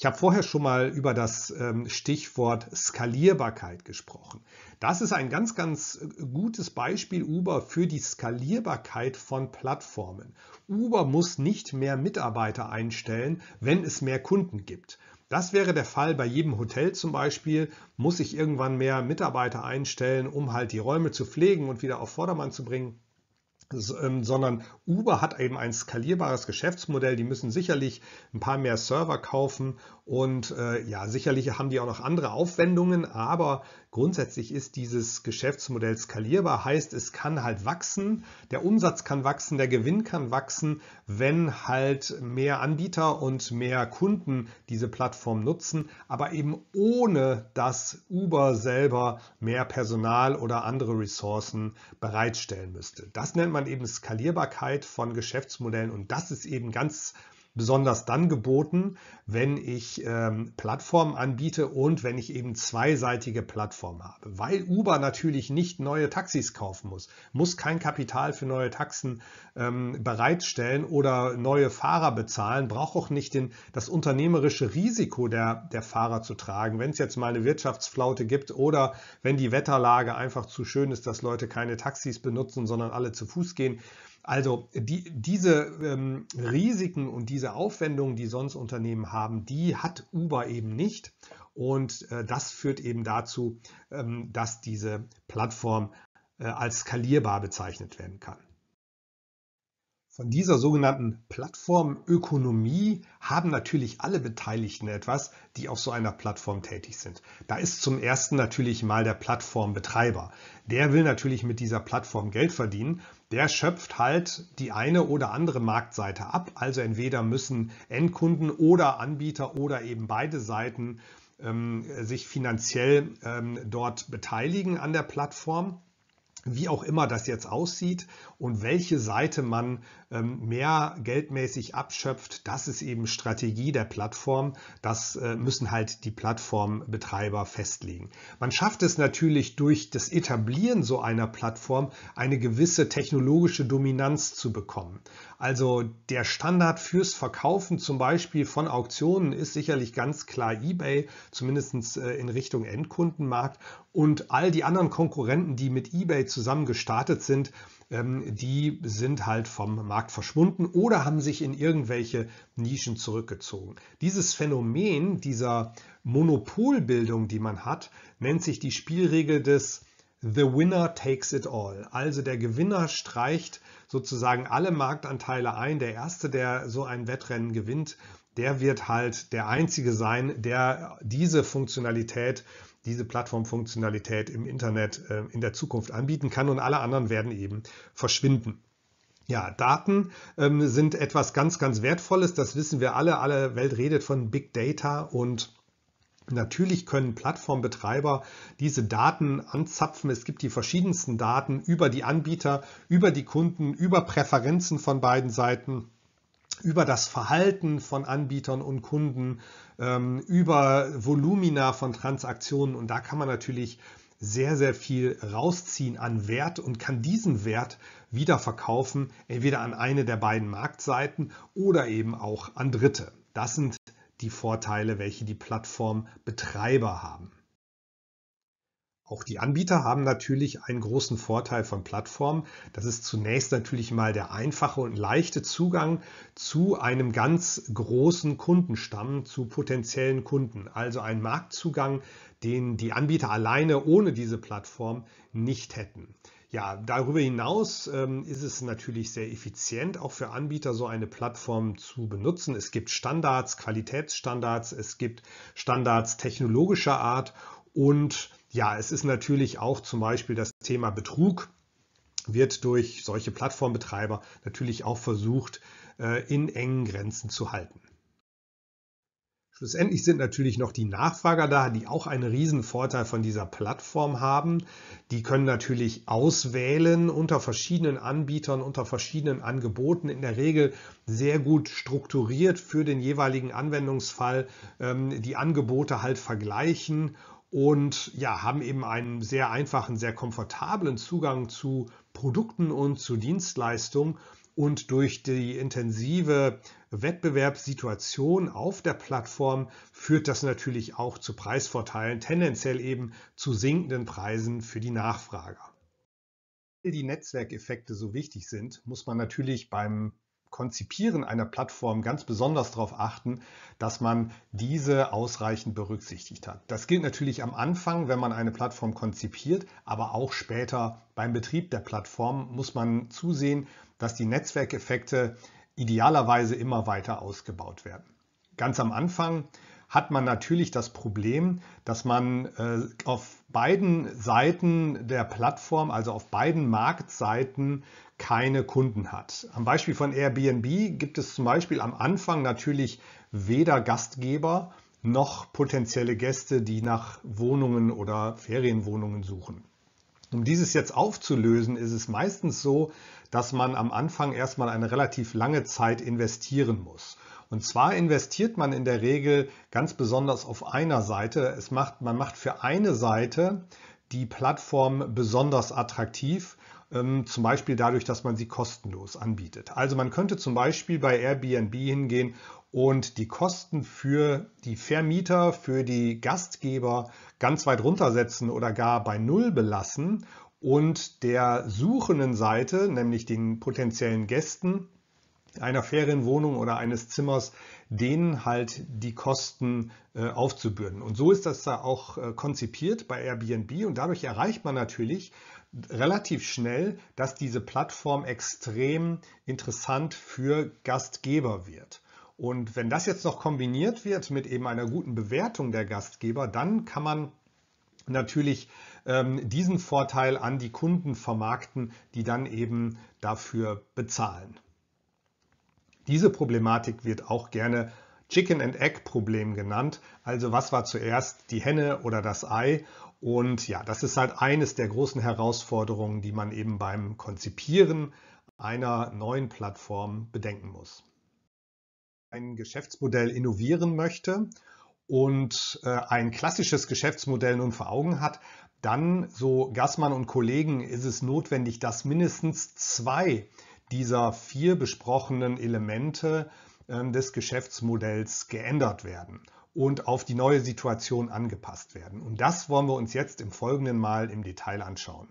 Ich habe vorher schon mal über das ähm, Stichwort Skalierbarkeit gesprochen. Das ist ein ganz, ganz äh, gutes Beispiel Uber für die Skalierbarkeit von Plattformen. Uber muss nicht mehr Mitarbeiter einstellen, wenn es mehr Kunden gibt. Das wäre der Fall bei jedem Hotel zum Beispiel, muss ich irgendwann mehr Mitarbeiter einstellen, um halt die Räume zu pflegen und wieder auf Vordermann zu bringen. Ähm, sondern Uber hat eben ein skalierbares Geschäftsmodell. Die müssen sicherlich ein paar mehr Server kaufen und äh, ja, sicherlich haben die auch noch andere Aufwendungen, aber grundsätzlich ist dieses Geschäftsmodell skalierbar, heißt es kann halt wachsen, der Umsatz kann wachsen, der Gewinn kann wachsen, wenn halt mehr Anbieter und mehr Kunden diese Plattform nutzen, aber eben ohne dass Uber selber mehr Personal oder andere Ressourcen bereitstellen müsste. Das nennt man eben Skalierbarkeit von Geschäftsmodellen und das ist eben ganz besonders dann geboten, wenn ich ähm, Plattformen anbiete und wenn ich eben zweiseitige Plattformen habe. Weil Uber natürlich nicht neue Taxis kaufen muss, muss kein Kapital für neue Taxen ähm, bereitstellen oder neue Fahrer bezahlen, braucht auch nicht den, das unternehmerische Risiko der, der Fahrer zu tragen, wenn es jetzt mal eine Wirtschaftsflaute gibt oder wenn die Wetterlage einfach zu schön ist, dass Leute keine Taxis benutzen, sondern alle zu Fuß gehen also die, diese ähm, Risiken und diese Aufwendungen, die sonst Unternehmen haben, die hat Uber eben nicht. Und äh, das führt eben dazu, ähm, dass diese Plattform äh, als skalierbar bezeichnet werden kann. Von dieser sogenannten Plattformökonomie haben natürlich alle Beteiligten etwas, die auf so einer Plattform tätig sind. Da ist zum ersten natürlich mal der Plattformbetreiber. Der will natürlich mit dieser Plattform Geld verdienen der schöpft halt die eine oder andere Marktseite ab. Also entweder müssen Endkunden oder Anbieter oder eben beide Seiten ähm, sich finanziell ähm, dort beteiligen an der Plattform wie auch immer das jetzt aussieht und welche Seite man ähm, mehr geldmäßig abschöpft, das ist eben Strategie der Plattform. Das äh, müssen halt die Plattformbetreiber festlegen. Man schafft es natürlich durch das Etablieren so einer Plattform eine gewisse technologische Dominanz zu bekommen. Also der Standard fürs Verkaufen zum Beispiel von Auktionen ist sicherlich ganz klar eBay, zumindest äh, in Richtung Endkundenmarkt. Und all die anderen Konkurrenten, die mit eBay zusammen gestartet sind, ähm, die sind halt vom Markt verschwunden oder haben sich in irgendwelche Nischen zurückgezogen. Dieses Phänomen dieser Monopolbildung, die man hat, nennt sich die Spielregel des The Winner takes it all. Also der Gewinner streicht sozusagen alle Marktanteile ein. Der Erste, der so ein Wettrennen gewinnt, der wird halt der Einzige sein, der diese Funktionalität äh, diese Plattformfunktionalität im Internet äh, in der Zukunft anbieten kann und alle anderen werden eben verschwinden. Ja, Daten ähm, sind etwas ganz, ganz Wertvolles, das wissen wir alle. Alle Welt redet von Big Data und Natürlich können Plattformbetreiber diese Daten anzapfen. Es gibt die verschiedensten Daten über die Anbieter, über die Kunden, über Präferenzen von beiden Seiten über das Verhalten von Anbietern und Kunden, ähm, über Volumina von Transaktionen. Und da kann man natürlich sehr, sehr viel rausziehen an Wert und kann diesen Wert wieder verkaufen, entweder an eine der beiden Marktseiten oder eben auch an Dritte. Das sind die Vorteile, welche die Plattformbetreiber haben. Auch die Anbieter haben natürlich einen großen Vorteil von Plattformen. Das ist zunächst natürlich mal der einfache und leichte Zugang zu einem ganz großen Kundenstamm, zu potenziellen Kunden. Also ein Marktzugang, den die Anbieter alleine ohne diese Plattform nicht hätten. Ja, darüber hinaus ähm, ist es natürlich sehr effizient, auch für Anbieter so eine Plattform zu benutzen. Es gibt Standards, Qualitätsstandards, es gibt Standards technologischer Art und ja, es ist natürlich auch zum Beispiel das Thema Betrug wird durch solche Plattformbetreiber natürlich auch versucht, äh, in engen Grenzen zu halten. Schlussendlich sind natürlich noch die Nachfrager da, die auch einen riesen Vorteil von dieser Plattform haben. Die können natürlich auswählen unter verschiedenen Anbietern, unter verschiedenen Angeboten, in der Regel sehr gut strukturiert für den jeweiligen Anwendungsfall, ähm, die Angebote halt vergleichen und ja, haben eben einen sehr einfachen, sehr komfortablen Zugang zu Produkten und zu Dienstleistungen. Und durch die intensive Wettbewerbssituation auf der Plattform führt das natürlich auch zu Preisvorteilen, tendenziell eben zu sinkenden Preisen für die Nachfrager. Weil Die Netzwerkeffekte so wichtig sind, muss man natürlich beim Konzipieren einer Plattform ganz besonders darauf achten, dass man diese ausreichend berücksichtigt hat. Das gilt natürlich am Anfang, wenn man eine Plattform konzipiert, aber auch später beim Betrieb der Plattform muss man zusehen, dass die Netzwerkeffekte idealerweise immer weiter ausgebaut werden. Ganz am Anfang hat man natürlich das Problem, dass man äh, auf beiden Seiten der Plattform, also auf beiden Marktseiten, keine Kunden hat. Am Beispiel von Airbnb gibt es zum Beispiel am Anfang natürlich weder Gastgeber noch potenzielle Gäste, die nach Wohnungen oder Ferienwohnungen suchen. Um dieses jetzt aufzulösen, ist es meistens so, dass man am Anfang erstmal eine relativ lange Zeit investieren muss. Und zwar investiert man in der Regel ganz besonders auf einer Seite. Es macht, man macht für eine Seite die Plattform besonders attraktiv, ähm, zum Beispiel dadurch, dass man sie kostenlos anbietet. Also man könnte zum Beispiel bei Airbnb hingehen und die Kosten für die Vermieter, für die Gastgeber ganz weit runtersetzen oder gar bei Null belassen und der suchenden Seite, nämlich den potenziellen Gästen, einer Ferienwohnung oder eines Zimmers, denen halt die Kosten äh, aufzubürden. Und so ist das da auch äh, konzipiert bei Airbnb und dadurch erreicht man natürlich relativ schnell, dass diese Plattform extrem interessant für Gastgeber wird. Und wenn das jetzt noch kombiniert wird mit eben einer guten Bewertung der Gastgeber, dann kann man natürlich ähm, diesen Vorteil an die Kunden vermarkten, die dann eben dafür bezahlen. Diese Problematik wird auch gerne Chicken and Egg Problem genannt. Also was war zuerst die Henne oder das Ei? Und ja, das ist halt eines der großen Herausforderungen, die man eben beim Konzipieren einer neuen Plattform bedenken muss. Ein Geschäftsmodell innovieren möchte und äh, ein klassisches Geschäftsmodell nun vor Augen hat, dann, so Gassmann und Kollegen, ist es notwendig, dass mindestens zwei dieser vier besprochenen Elemente ähm, des Geschäftsmodells geändert werden und auf die neue Situation angepasst werden. Und das wollen wir uns jetzt im Folgenden mal im Detail anschauen.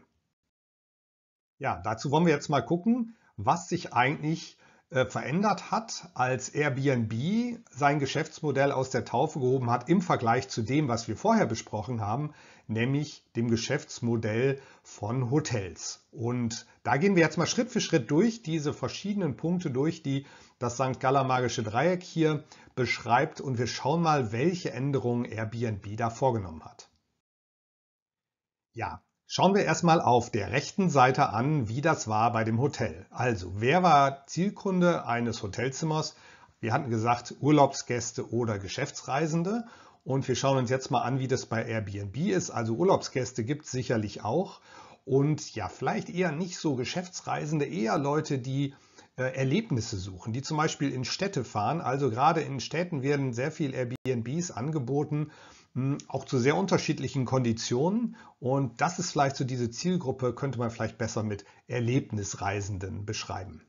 Ja, dazu wollen wir jetzt mal gucken, was sich eigentlich äh, verändert hat, als Airbnb sein Geschäftsmodell aus der Taufe gehoben hat im Vergleich zu dem, was wir vorher besprochen haben, nämlich dem Geschäftsmodell von Hotels. Und da gehen wir jetzt mal Schritt für Schritt durch diese verschiedenen Punkte durch, die das St. Galler magische Dreieck hier beschreibt und wir schauen mal, welche Änderungen Airbnb da vorgenommen hat. Ja, Schauen wir erstmal auf der rechten Seite an, wie das war bei dem Hotel. Also, wer war Zielkunde eines Hotelzimmers? Wir hatten gesagt Urlaubsgäste oder Geschäftsreisende. Und wir schauen uns jetzt mal an, wie das bei Airbnb ist. Also Urlaubsgäste gibt es sicherlich auch. Und ja, vielleicht eher nicht so Geschäftsreisende, eher Leute, die äh, Erlebnisse suchen, die zum Beispiel in Städte fahren. Also gerade in Städten werden sehr viele Airbnbs angeboten hm, auch zu sehr unterschiedlichen Konditionen. Und das ist vielleicht so diese Zielgruppe, könnte man vielleicht besser mit Erlebnisreisenden beschreiben.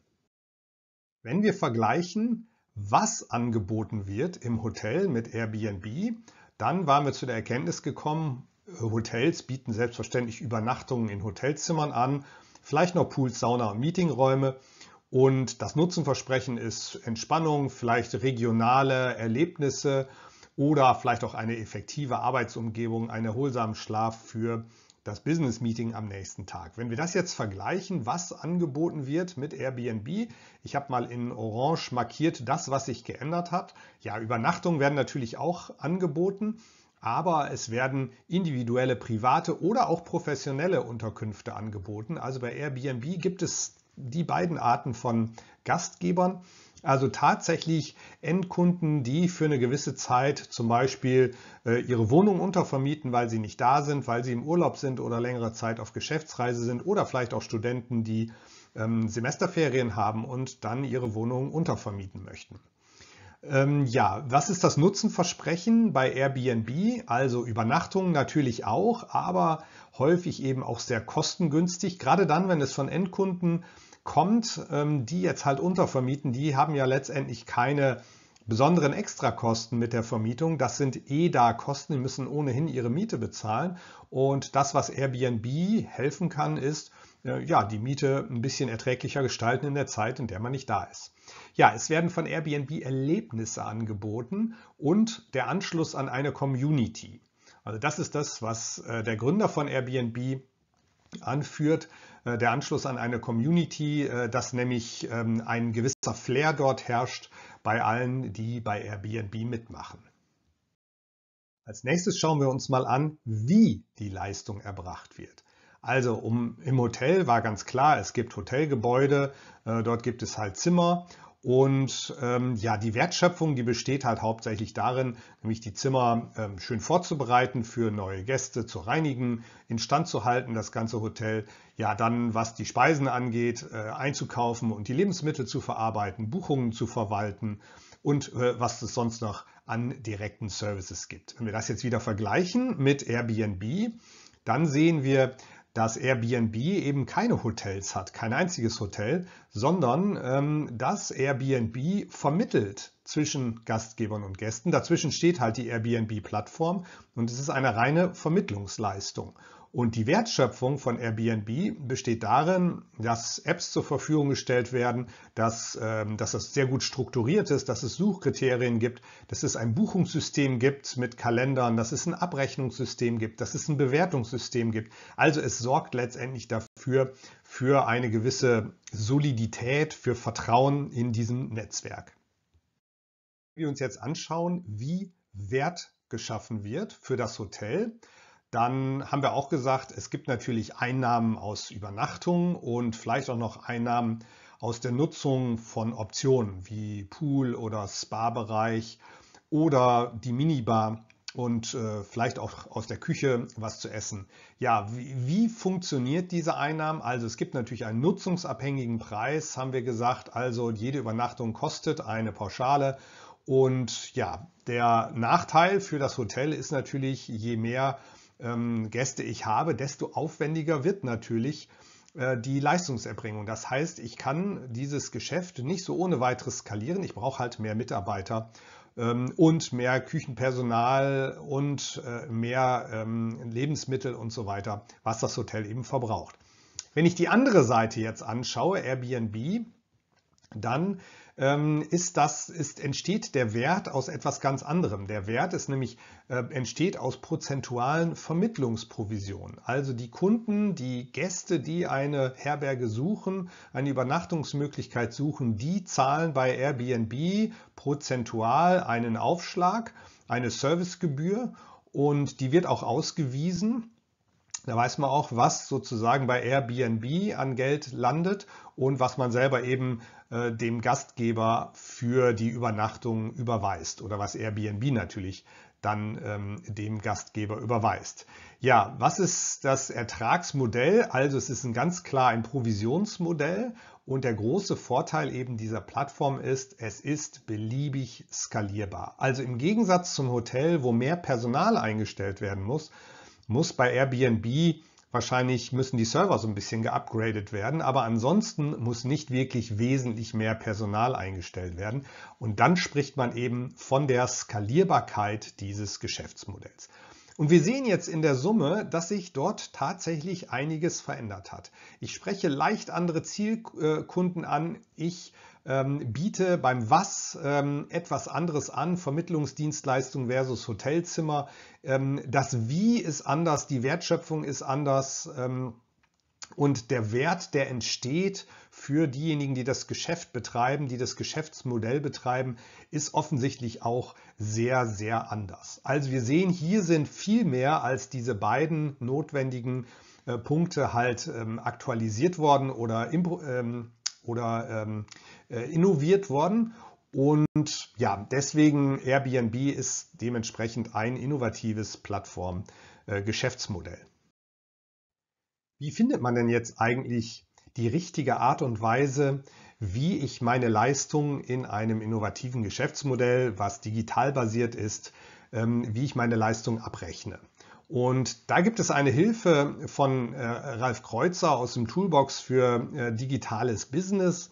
Wenn wir vergleichen, was angeboten wird im Hotel mit Airbnb, dann waren wir zu der Erkenntnis gekommen, Hotels bieten selbstverständlich Übernachtungen in Hotelzimmern an, vielleicht noch Pools, Sauna und Meetingräume. Und das Nutzenversprechen ist Entspannung, vielleicht regionale Erlebnisse oder vielleicht auch eine effektive Arbeitsumgebung, einen erholsamen Schlaf für das Business Meeting am nächsten Tag. Wenn wir das jetzt vergleichen, was angeboten wird mit Airbnb, ich habe mal in Orange markiert, das, was sich geändert hat. Ja, Übernachtungen werden natürlich auch angeboten, aber es werden individuelle, private oder auch professionelle Unterkünfte angeboten. Also bei Airbnb gibt es die beiden Arten von Gastgebern. Also tatsächlich Endkunden, die für eine gewisse Zeit zum Beispiel äh, ihre Wohnung untervermieten, weil sie nicht da sind, weil sie im Urlaub sind oder längere Zeit auf Geschäftsreise sind oder vielleicht auch Studenten, die ähm, Semesterferien haben und dann ihre Wohnung untervermieten möchten. Ähm, ja, was ist das Nutzenversprechen bei Airbnb? Also Übernachtungen natürlich auch, aber häufig eben auch sehr kostengünstig, gerade dann, wenn es von Endkunden kommt, ähm, die jetzt halt untervermieten, die haben ja letztendlich keine besonderen Extrakosten mit der Vermietung. Das sind eh da Kosten, die müssen ohnehin ihre Miete bezahlen. Und das, was Airbnb helfen kann, ist, äh, ja, die Miete ein bisschen erträglicher gestalten in der Zeit, in der man nicht da ist. Ja, es werden von Airbnb Erlebnisse angeboten und der Anschluss an eine Community. Also das ist das, was äh, der Gründer von Airbnb anführt, äh, der Anschluss an eine Community, äh, dass nämlich ähm, ein gewisser Flair dort herrscht bei allen, die bei Airbnb mitmachen. Als nächstes schauen wir uns mal an, wie die Leistung erbracht wird. Also um, im Hotel war ganz klar, es gibt Hotelgebäude, äh, dort gibt es halt Zimmer und ähm, ja, die Wertschöpfung, die besteht halt hauptsächlich darin, nämlich die Zimmer ähm, schön vorzubereiten, für neue Gäste zu reinigen, instand zu halten, das ganze Hotel. Ja, dann, was die Speisen angeht, äh, einzukaufen und die Lebensmittel zu verarbeiten, Buchungen zu verwalten und äh, was es sonst noch an direkten Services gibt. Wenn wir das jetzt wieder vergleichen mit Airbnb, dann sehen wir, dass Airbnb eben keine Hotels hat, kein einziges Hotel, sondern ähm, dass Airbnb vermittelt zwischen Gastgebern und Gästen. Dazwischen steht halt die Airbnb-Plattform und es ist eine reine Vermittlungsleistung. Und die Wertschöpfung von Airbnb besteht darin, dass Apps zur Verfügung gestellt werden, dass, ähm, dass das sehr gut strukturiert ist, dass es Suchkriterien gibt, dass es ein Buchungssystem gibt mit Kalendern, dass es ein Abrechnungssystem gibt, dass es ein Bewertungssystem gibt. Also es sorgt letztendlich dafür, für eine gewisse Solidität, für Vertrauen in diesem Netzwerk. Wir uns jetzt anschauen, wie Wert geschaffen wird für das Hotel, dann haben wir auch gesagt, es gibt natürlich Einnahmen aus Übernachtung und vielleicht auch noch Einnahmen aus der Nutzung von Optionen wie Pool oder Spa-Bereich oder die Minibar und äh, vielleicht auch aus der Küche was zu essen. Ja, wie, wie funktioniert diese Einnahmen? Also es gibt natürlich einen nutzungsabhängigen Preis, haben wir gesagt. Also jede Übernachtung kostet eine Pauschale und ja, der Nachteil für das Hotel ist natürlich, je mehr ähm, Gäste ich habe, desto aufwendiger wird natürlich äh, die Leistungserbringung. Das heißt, ich kann dieses Geschäft nicht so ohne weiteres skalieren. Ich brauche halt mehr Mitarbeiter ähm, und mehr Küchenpersonal und äh, mehr ähm, Lebensmittel und so weiter, was das Hotel eben verbraucht. Wenn ich die andere Seite jetzt anschaue, Airbnb, dann ähm, ist das, ist, entsteht der Wert aus etwas ganz anderem. Der Wert ist nämlich, äh, entsteht aus prozentualen Vermittlungsprovisionen. Also die Kunden, die Gäste, die eine Herberge suchen, eine Übernachtungsmöglichkeit suchen, die zahlen bei Airbnb prozentual einen Aufschlag, eine Servicegebühr und die wird auch ausgewiesen. Da weiß man auch, was sozusagen bei Airbnb an Geld landet und was man selber eben äh, dem Gastgeber für die Übernachtung überweist oder was Airbnb natürlich dann ähm, dem Gastgeber überweist. Ja, was ist das Ertragsmodell? Also es ist ein ganz klar ein Provisionsmodell und der große Vorteil eben dieser Plattform ist, es ist beliebig skalierbar. Also im Gegensatz zum Hotel, wo mehr Personal eingestellt werden muss, muss bei Airbnb Wahrscheinlich müssen die Server so ein bisschen geupgradet werden, aber ansonsten muss nicht wirklich wesentlich mehr Personal eingestellt werden. Und dann spricht man eben von der Skalierbarkeit dieses Geschäftsmodells. Und wir sehen jetzt in der Summe, dass sich dort tatsächlich einiges verändert hat. Ich spreche leicht andere Zielkunden an. Ich ähm, biete beim Was ähm, etwas anderes an, Vermittlungsdienstleistung versus Hotelzimmer. Ähm, das Wie ist anders, die Wertschöpfung ist anders ähm, und der Wert, der entsteht für diejenigen, die das Geschäft betreiben, die das Geschäftsmodell betreiben, ist offensichtlich auch sehr, sehr anders. Also wir sehen, hier sind viel mehr als diese beiden notwendigen äh, Punkte halt ähm, aktualisiert worden oder ähm, oder ähm, äh, innoviert worden. Und ja, deswegen Airbnb ist dementsprechend ein innovatives Plattform-Geschäftsmodell. Äh, wie findet man denn jetzt eigentlich die richtige Art und Weise, wie ich meine Leistung in einem innovativen Geschäftsmodell, was digital basiert ist, ähm, wie ich meine Leistung abrechne? Und da gibt es eine Hilfe von äh, Ralf Kreuzer aus dem Toolbox für äh, digitales Business.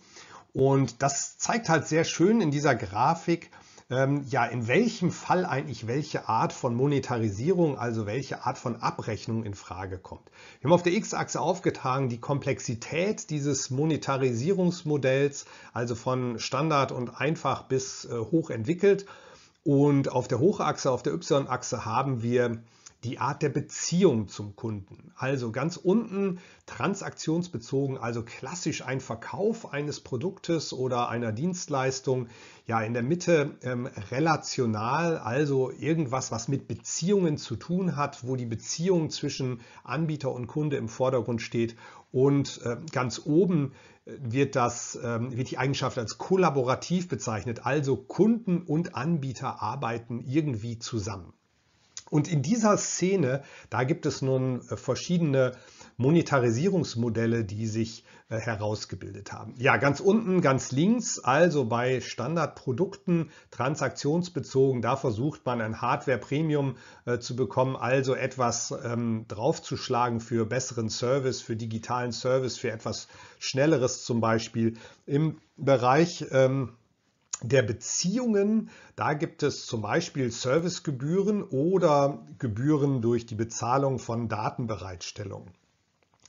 Und das zeigt halt sehr schön in dieser Grafik, ähm, ja, in welchem Fall eigentlich welche Art von Monetarisierung, also welche Art von Abrechnung in Frage kommt. Wir haben auf der X-Achse aufgetragen die Komplexität dieses Monetarisierungsmodells, also von Standard und einfach bis äh, hoch entwickelt. Und auf der Hochachse, auf der Y-Achse haben wir die Art der Beziehung zum Kunden. Also ganz unten transaktionsbezogen, also klassisch ein Verkauf eines Produktes oder einer Dienstleistung. Ja, in der Mitte ähm, relational, also irgendwas, was mit Beziehungen zu tun hat, wo die Beziehung zwischen Anbieter und Kunde im Vordergrund steht. Und äh, ganz oben äh, wird, das, ähm, wird die Eigenschaft als kollaborativ bezeichnet, also Kunden und Anbieter arbeiten irgendwie zusammen. Und in dieser Szene, da gibt es nun äh, verschiedene Monetarisierungsmodelle, die sich äh, herausgebildet haben. Ja, ganz unten, ganz links, also bei Standardprodukten, transaktionsbezogen, da versucht man ein Hardware-Premium äh, zu bekommen, also etwas ähm, draufzuschlagen für besseren Service, für digitalen Service, für etwas Schnelleres zum Beispiel. Im Bereich ähm, der Beziehungen. Da gibt es zum Beispiel Servicegebühren oder Gebühren durch die Bezahlung von Datenbereitstellung.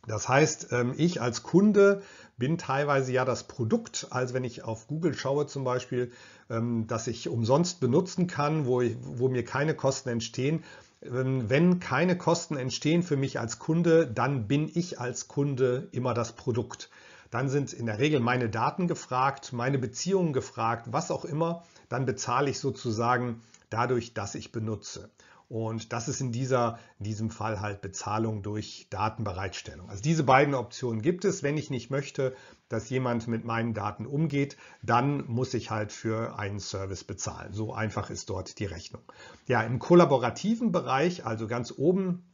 Das heißt, ähm, ich als Kunde bin teilweise ja das Produkt, also wenn ich auf Google schaue zum Beispiel, ähm, das ich umsonst benutzen kann, wo, ich, wo mir keine Kosten entstehen. Ähm, wenn keine Kosten entstehen für mich als Kunde, dann bin ich als Kunde immer das Produkt. Dann sind in der Regel meine Daten gefragt, meine Beziehungen gefragt, was auch immer. Dann bezahle ich sozusagen dadurch, dass ich benutze. Und das ist in, dieser, in diesem Fall halt Bezahlung durch Datenbereitstellung. Also diese beiden Optionen gibt es. Wenn ich nicht möchte, dass jemand mit meinen Daten umgeht, dann muss ich halt für einen Service bezahlen. So einfach ist dort die Rechnung. Ja, im kollaborativen Bereich, also ganz oben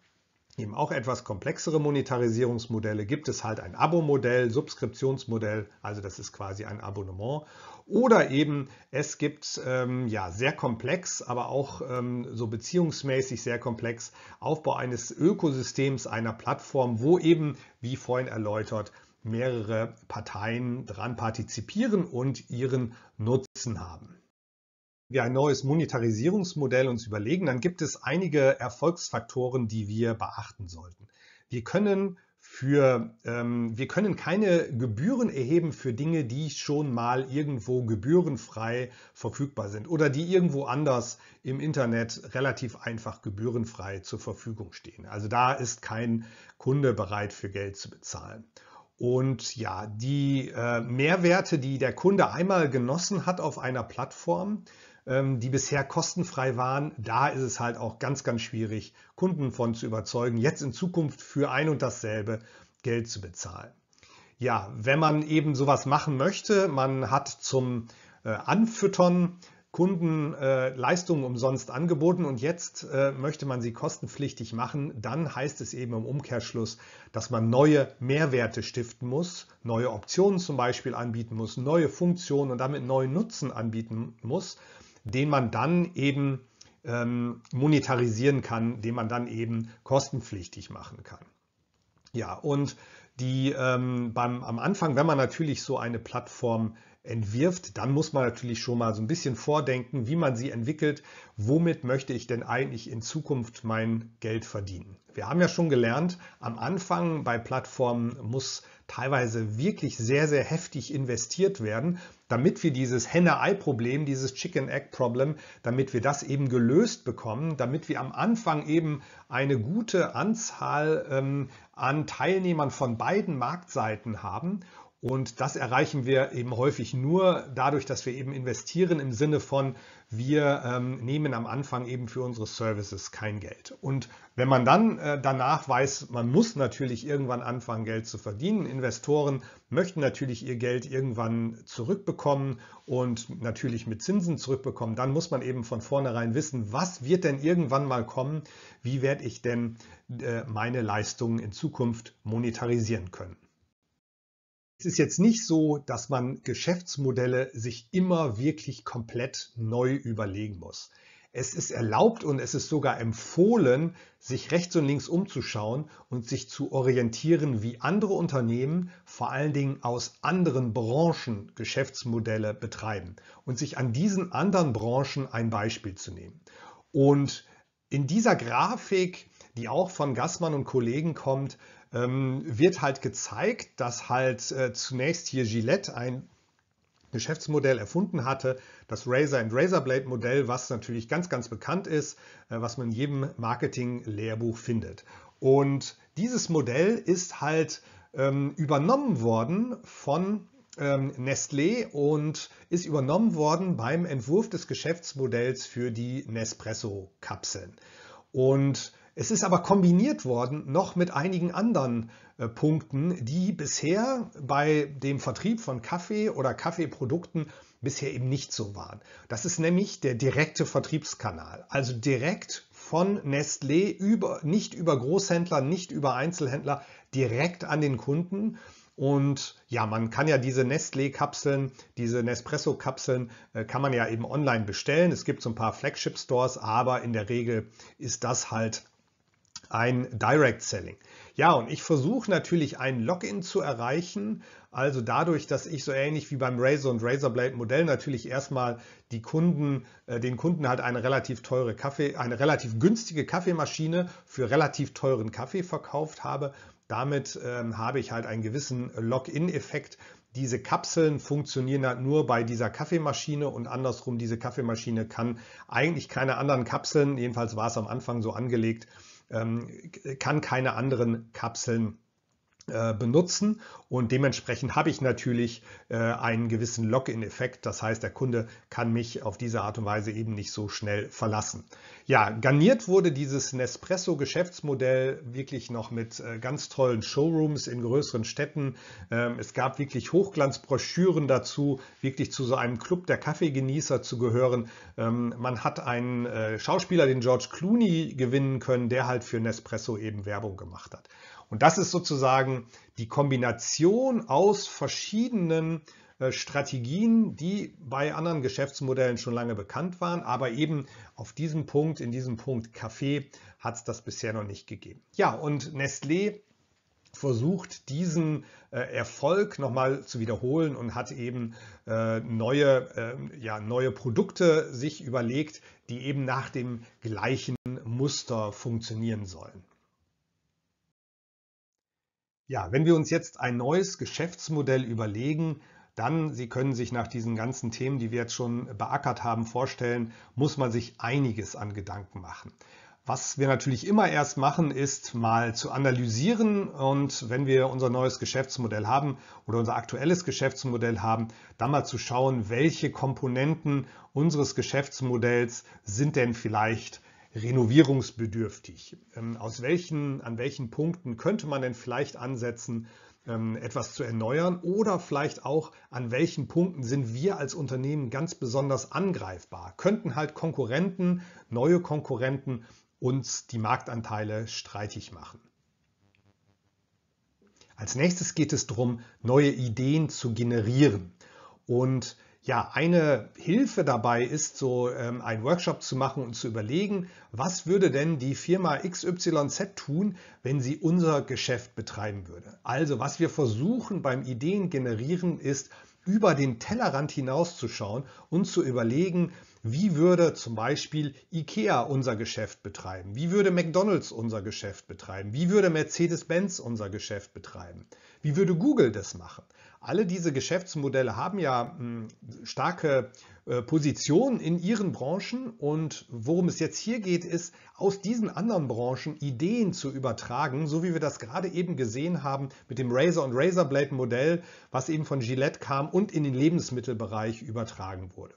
eben auch etwas komplexere Monetarisierungsmodelle gibt es halt ein Abo-Modell, Subskriptionsmodell, also das ist quasi ein Abonnement. Oder eben es gibt ähm, ja sehr komplex, aber auch ähm, so beziehungsmäßig sehr komplex Aufbau eines Ökosystems einer Plattform, wo eben, wie vorhin erläutert, mehrere Parteien dran partizipieren und ihren Nutzen haben wir ein neues Monetarisierungsmodell uns überlegen, dann gibt es einige Erfolgsfaktoren, die wir beachten sollten. Wir können für, ähm, wir können keine Gebühren erheben für Dinge, die schon mal irgendwo gebührenfrei verfügbar sind oder die irgendwo anders im Internet relativ einfach gebührenfrei zur Verfügung stehen. Also da ist kein Kunde bereit für Geld zu bezahlen. Und ja, die äh, Mehrwerte, die der Kunde einmal genossen hat auf einer Plattform, ähm, die bisher kostenfrei waren. Da ist es halt auch ganz, ganz schwierig, Kunden von zu überzeugen, jetzt in Zukunft für ein und dasselbe Geld zu bezahlen. Ja, wenn man eben sowas machen möchte, man hat zum äh, Anfüttern Kunden äh, Leistungen umsonst angeboten und jetzt äh, möchte man sie kostenpflichtig machen, dann heißt es eben im Umkehrschluss, dass man neue Mehrwerte stiften muss, neue Optionen zum Beispiel anbieten muss, neue Funktionen und damit neuen Nutzen anbieten muss den man dann eben ähm, monetarisieren kann, den man dann eben kostenpflichtig machen kann. Ja, und die ähm, beim, am Anfang, wenn man natürlich so eine Plattform entwirft, dann muss man natürlich schon mal so ein bisschen vordenken, wie man sie entwickelt. Womit möchte ich denn eigentlich in Zukunft mein Geld verdienen? Wir haben ja schon gelernt, am Anfang bei Plattformen muss teilweise wirklich sehr, sehr heftig investiert werden, damit wir dieses Henne-Ei-Problem, dieses Chicken-Egg-Problem, damit wir das eben gelöst bekommen, damit wir am Anfang eben eine gute Anzahl ähm, an Teilnehmern von beiden Marktseiten haben und das erreichen wir eben häufig nur dadurch, dass wir eben investieren im Sinne von, wir ähm, nehmen am Anfang eben für unsere Services kein Geld. Und wenn man dann äh, danach weiß, man muss natürlich irgendwann anfangen, Geld zu verdienen. Investoren möchten natürlich ihr Geld irgendwann zurückbekommen und natürlich mit Zinsen zurückbekommen. Dann muss man eben von vornherein wissen, was wird denn irgendwann mal kommen? Wie werde ich denn äh, meine Leistungen in Zukunft monetarisieren können? Es ist jetzt nicht so, dass man Geschäftsmodelle sich immer wirklich komplett neu überlegen muss. Es ist erlaubt und es ist sogar empfohlen, sich rechts und links umzuschauen und sich zu orientieren, wie andere Unternehmen, vor allen Dingen aus anderen Branchen, Geschäftsmodelle betreiben und sich an diesen anderen Branchen ein Beispiel zu nehmen. Und in dieser Grafik, die auch von Gassmann und Kollegen kommt, ähm, wird halt gezeigt, dass halt äh, zunächst hier Gillette ein Geschäftsmodell erfunden hatte, das Razor and Razorblade Modell, was natürlich ganz, ganz bekannt ist, äh, was man in jedem Marketing-Lehrbuch findet. Und dieses Modell ist halt ähm, übernommen worden von ähm, Nestlé und ist übernommen worden beim Entwurf des Geschäftsmodells für die Nespresso-Kapseln. Und es ist aber kombiniert worden noch mit einigen anderen äh, Punkten, die bisher bei dem Vertrieb von Kaffee oder Kaffeeprodukten bisher eben nicht so waren. Das ist nämlich der direkte Vertriebskanal, also direkt von Nestlé über, nicht über Großhändler, nicht über Einzelhändler, direkt an den Kunden. Und ja, man kann ja diese Nestlé-Kapseln, diese Nespresso-Kapseln, äh, kann man ja eben online bestellen. Es gibt so ein paar Flagship-Stores, aber in der Regel ist das halt ein Direct Selling. Ja, und ich versuche natürlich ein Login zu erreichen, also dadurch, dass ich so ähnlich wie beim Razor und Razorblade Modell natürlich erstmal die Kunden, äh, den Kunden halt eine relativ teure Kaffee, eine relativ günstige Kaffeemaschine für relativ teuren Kaffee verkauft habe. Damit ähm, habe ich halt einen gewissen Login-Effekt, diese Kapseln funktionieren halt nur bei dieser Kaffeemaschine und andersrum, diese Kaffeemaschine kann eigentlich keine anderen Kapseln, jedenfalls war es am Anfang so angelegt, ähm, kann keine anderen Kapseln äh, benutzen und dementsprechend habe ich natürlich äh, einen gewissen Login-Effekt. Das heißt, der Kunde kann mich auf diese Art und Weise eben nicht so schnell verlassen. Ja, garniert wurde dieses Nespresso-Geschäftsmodell wirklich noch mit äh, ganz tollen Showrooms in größeren Städten. Ähm, es gab wirklich Hochglanzbroschüren dazu, wirklich zu so einem Club der Kaffeegenießer zu gehören. Ähm, man hat einen Schauspieler, den George Clooney, gewinnen können, der halt für Nespresso eben Werbung gemacht hat. Und das ist sozusagen die Kombination aus verschiedenen äh, Strategien, die bei anderen Geschäftsmodellen schon lange bekannt waren, aber eben auf diesem Punkt, in diesem Punkt Kaffee, hat es das bisher noch nicht gegeben. Ja, und Nestlé versucht, diesen äh, Erfolg nochmal zu wiederholen und hat eben äh, neue, äh, ja, neue Produkte sich überlegt, die eben nach dem gleichen Muster funktionieren sollen. Ja, wenn wir uns jetzt ein neues Geschäftsmodell überlegen, dann, Sie können sich nach diesen ganzen Themen, die wir jetzt schon beackert haben, vorstellen, muss man sich einiges an Gedanken machen. Was wir natürlich immer erst machen, ist mal zu analysieren und wenn wir unser neues Geschäftsmodell haben oder unser aktuelles Geschäftsmodell haben, dann mal zu schauen, welche Komponenten unseres Geschäftsmodells sind denn vielleicht renovierungsbedürftig. Ähm, aus welchen, an welchen Punkten könnte man denn vielleicht ansetzen, ähm, etwas zu erneuern oder vielleicht auch, an welchen Punkten sind wir als Unternehmen ganz besonders angreifbar? Könnten halt Konkurrenten, neue Konkurrenten uns die Marktanteile streitig machen? Als nächstes geht es darum, neue Ideen zu generieren. Und ja, eine Hilfe dabei ist, so ähm, einen Workshop zu machen und zu überlegen, was würde denn die Firma XYZ tun, wenn sie unser Geschäft betreiben würde. Also was wir versuchen beim Ideen generieren ist, über den Tellerrand hinauszuschauen und zu überlegen, wie würde zum Beispiel IKEA unser Geschäft betreiben? Wie würde McDonald's unser Geschäft betreiben? Wie würde Mercedes-Benz unser Geschäft betreiben? Wie würde Google das machen? Alle diese Geschäftsmodelle haben ja hm, starke äh, Positionen in ihren Branchen und worum es jetzt hier geht, ist, aus diesen anderen Branchen Ideen zu übertragen, so wie wir das gerade eben gesehen haben mit dem Razor- und Razorblade-Modell, was eben von Gillette kam und in den Lebensmittelbereich übertragen wurde.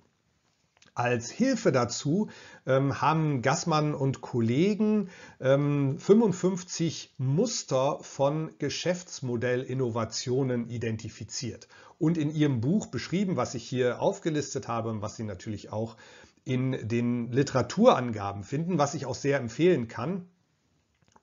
Als Hilfe dazu ähm, haben Gassmann und Kollegen ähm, 55 Muster von Geschäftsmodellinnovationen identifiziert und in ihrem Buch beschrieben, was ich hier aufgelistet habe und was Sie natürlich auch in den Literaturangaben finden, was ich auch sehr empfehlen kann.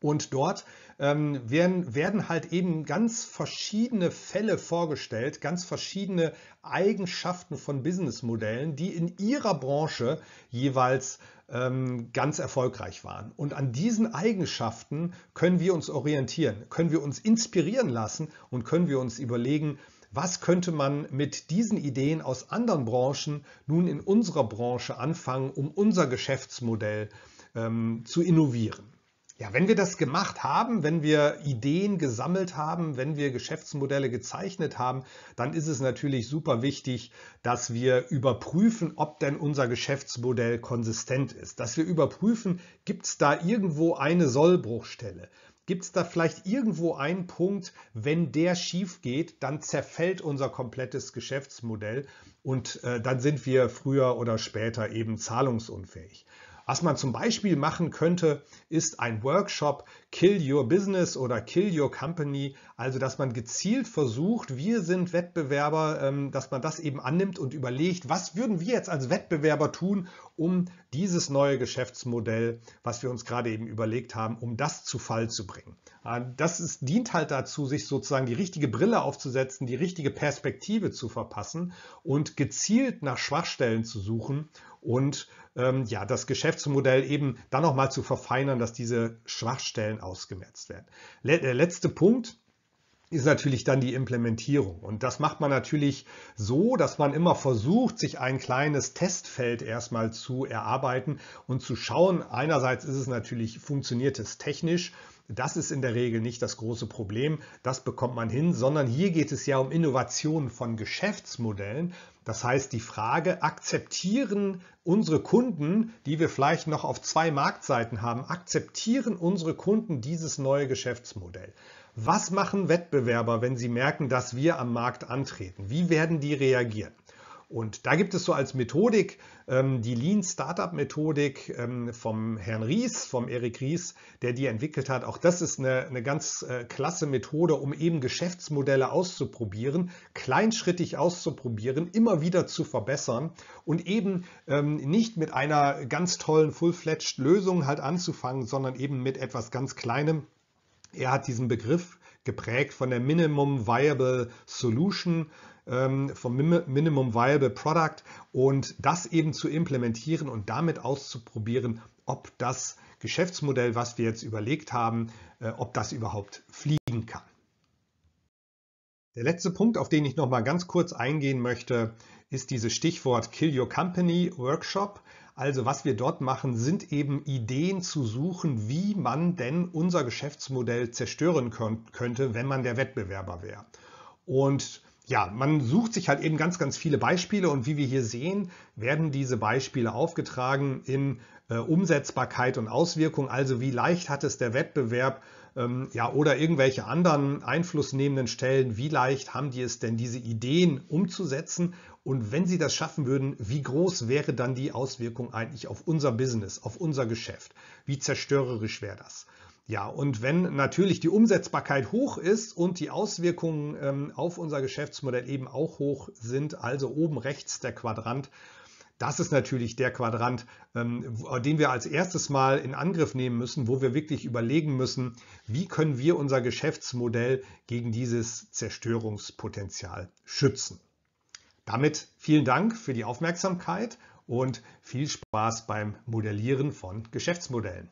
Und dort ähm, werden, werden halt eben ganz verschiedene Fälle vorgestellt, ganz verschiedene Eigenschaften von Businessmodellen, die in ihrer Branche jeweils ähm, ganz erfolgreich waren. Und an diesen Eigenschaften können wir uns orientieren, können wir uns inspirieren lassen und können wir uns überlegen, was könnte man mit diesen Ideen aus anderen Branchen nun in unserer Branche anfangen, um unser Geschäftsmodell ähm, zu innovieren. Ja, wenn wir das gemacht haben, wenn wir Ideen gesammelt haben, wenn wir Geschäftsmodelle gezeichnet haben, dann ist es natürlich super wichtig, dass wir überprüfen, ob denn unser Geschäftsmodell konsistent ist. Dass wir überprüfen, gibt es da irgendwo eine Sollbruchstelle? Gibt es da vielleicht irgendwo einen Punkt, wenn der schief geht, dann zerfällt unser komplettes Geschäftsmodell und äh, dann sind wir früher oder später eben zahlungsunfähig. Was man zum Beispiel machen könnte, ist ein Workshop Kill Your Business oder Kill Your Company, also dass man gezielt versucht, wir sind Wettbewerber, ähm, dass man das eben annimmt und überlegt, was würden wir jetzt als Wettbewerber tun, um dieses neue Geschäftsmodell, was wir uns gerade eben überlegt haben, um das zu Fall zu bringen. Ah, das ist, dient halt dazu, sich sozusagen die richtige Brille aufzusetzen, die richtige Perspektive zu verpassen und gezielt nach Schwachstellen zu suchen und ähm, ja, das Geschäftsmodell eben dann nochmal zu verfeinern, dass diese Schwachstellen ausgemerzt werden. Der äh, letzte Punkt ist natürlich dann die Implementierung. Und das macht man natürlich so, dass man immer versucht, sich ein kleines Testfeld erstmal zu erarbeiten und zu schauen. Einerseits ist es natürlich, funktioniert es technisch das ist in der Regel nicht das große Problem, das bekommt man hin, sondern hier geht es ja um Innovationen von Geschäftsmodellen. Das heißt, die Frage, akzeptieren unsere Kunden, die wir vielleicht noch auf zwei Marktseiten haben, akzeptieren unsere Kunden dieses neue Geschäftsmodell? Was machen Wettbewerber, wenn sie merken, dass wir am Markt antreten? Wie werden die reagieren? Und da gibt es so als Methodik ähm, die Lean Startup Methodik ähm, vom Herrn Ries, vom Erik Ries, der die entwickelt hat. Auch das ist eine, eine ganz äh, klasse Methode, um eben Geschäftsmodelle auszuprobieren, kleinschrittig auszuprobieren, immer wieder zu verbessern und eben ähm, nicht mit einer ganz tollen Full-Fledged Lösung halt anzufangen, sondern eben mit etwas ganz Kleinem. Er hat diesen Begriff geprägt von der Minimum Viable Solution ähm, vom Minimum Viable Product und das eben zu implementieren und damit auszuprobieren, ob das Geschäftsmodell, was wir jetzt überlegt haben, äh, ob das überhaupt fliegen kann. Der letzte Punkt, auf den ich noch mal ganz kurz eingehen möchte, ist dieses Stichwort Kill Your Company Workshop. Also was wir dort machen, sind eben Ideen zu suchen, wie man denn unser Geschäftsmodell zerstören könnte, wenn man der Wettbewerber wäre. Und ja, man sucht sich halt eben ganz, ganz viele Beispiele und wie wir hier sehen, werden diese Beispiele aufgetragen in äh, Umsetzbarkeit und Auswirkung, also wie leicht hat es der Wettbewerb ähm, ja, oder irgendwelche anderen einflussnehmenden Stellen, wie leicht haben die es denn, diese Ideen umzusetzen und wenn sie das schaffen würden, wie groß wäre dann die Auswirkung eigentlich auf unser Business, auf unser Geschäft, wie zerstörerisch wäre das. Ja, und wenn natürlich die Umsetzbarkeit hoch ist und die Auswirkungen ähm, auf unser Geschäftsmodell eben auch hoch sind, also oben rechts der Quadrant, das ist natürlich der Quadrant, ähm, den wir als erstes mal in Angriff nehmen müssen, wo wir wirklich überlegen müssen, wie können wir unser Geschäftsmodell gegen dieses Zerstörungspotenzial schützen. Damit vielen Dank für die Aufmerksamkeit und viel Spaß beim Modellieren von Geschäftsmodellen.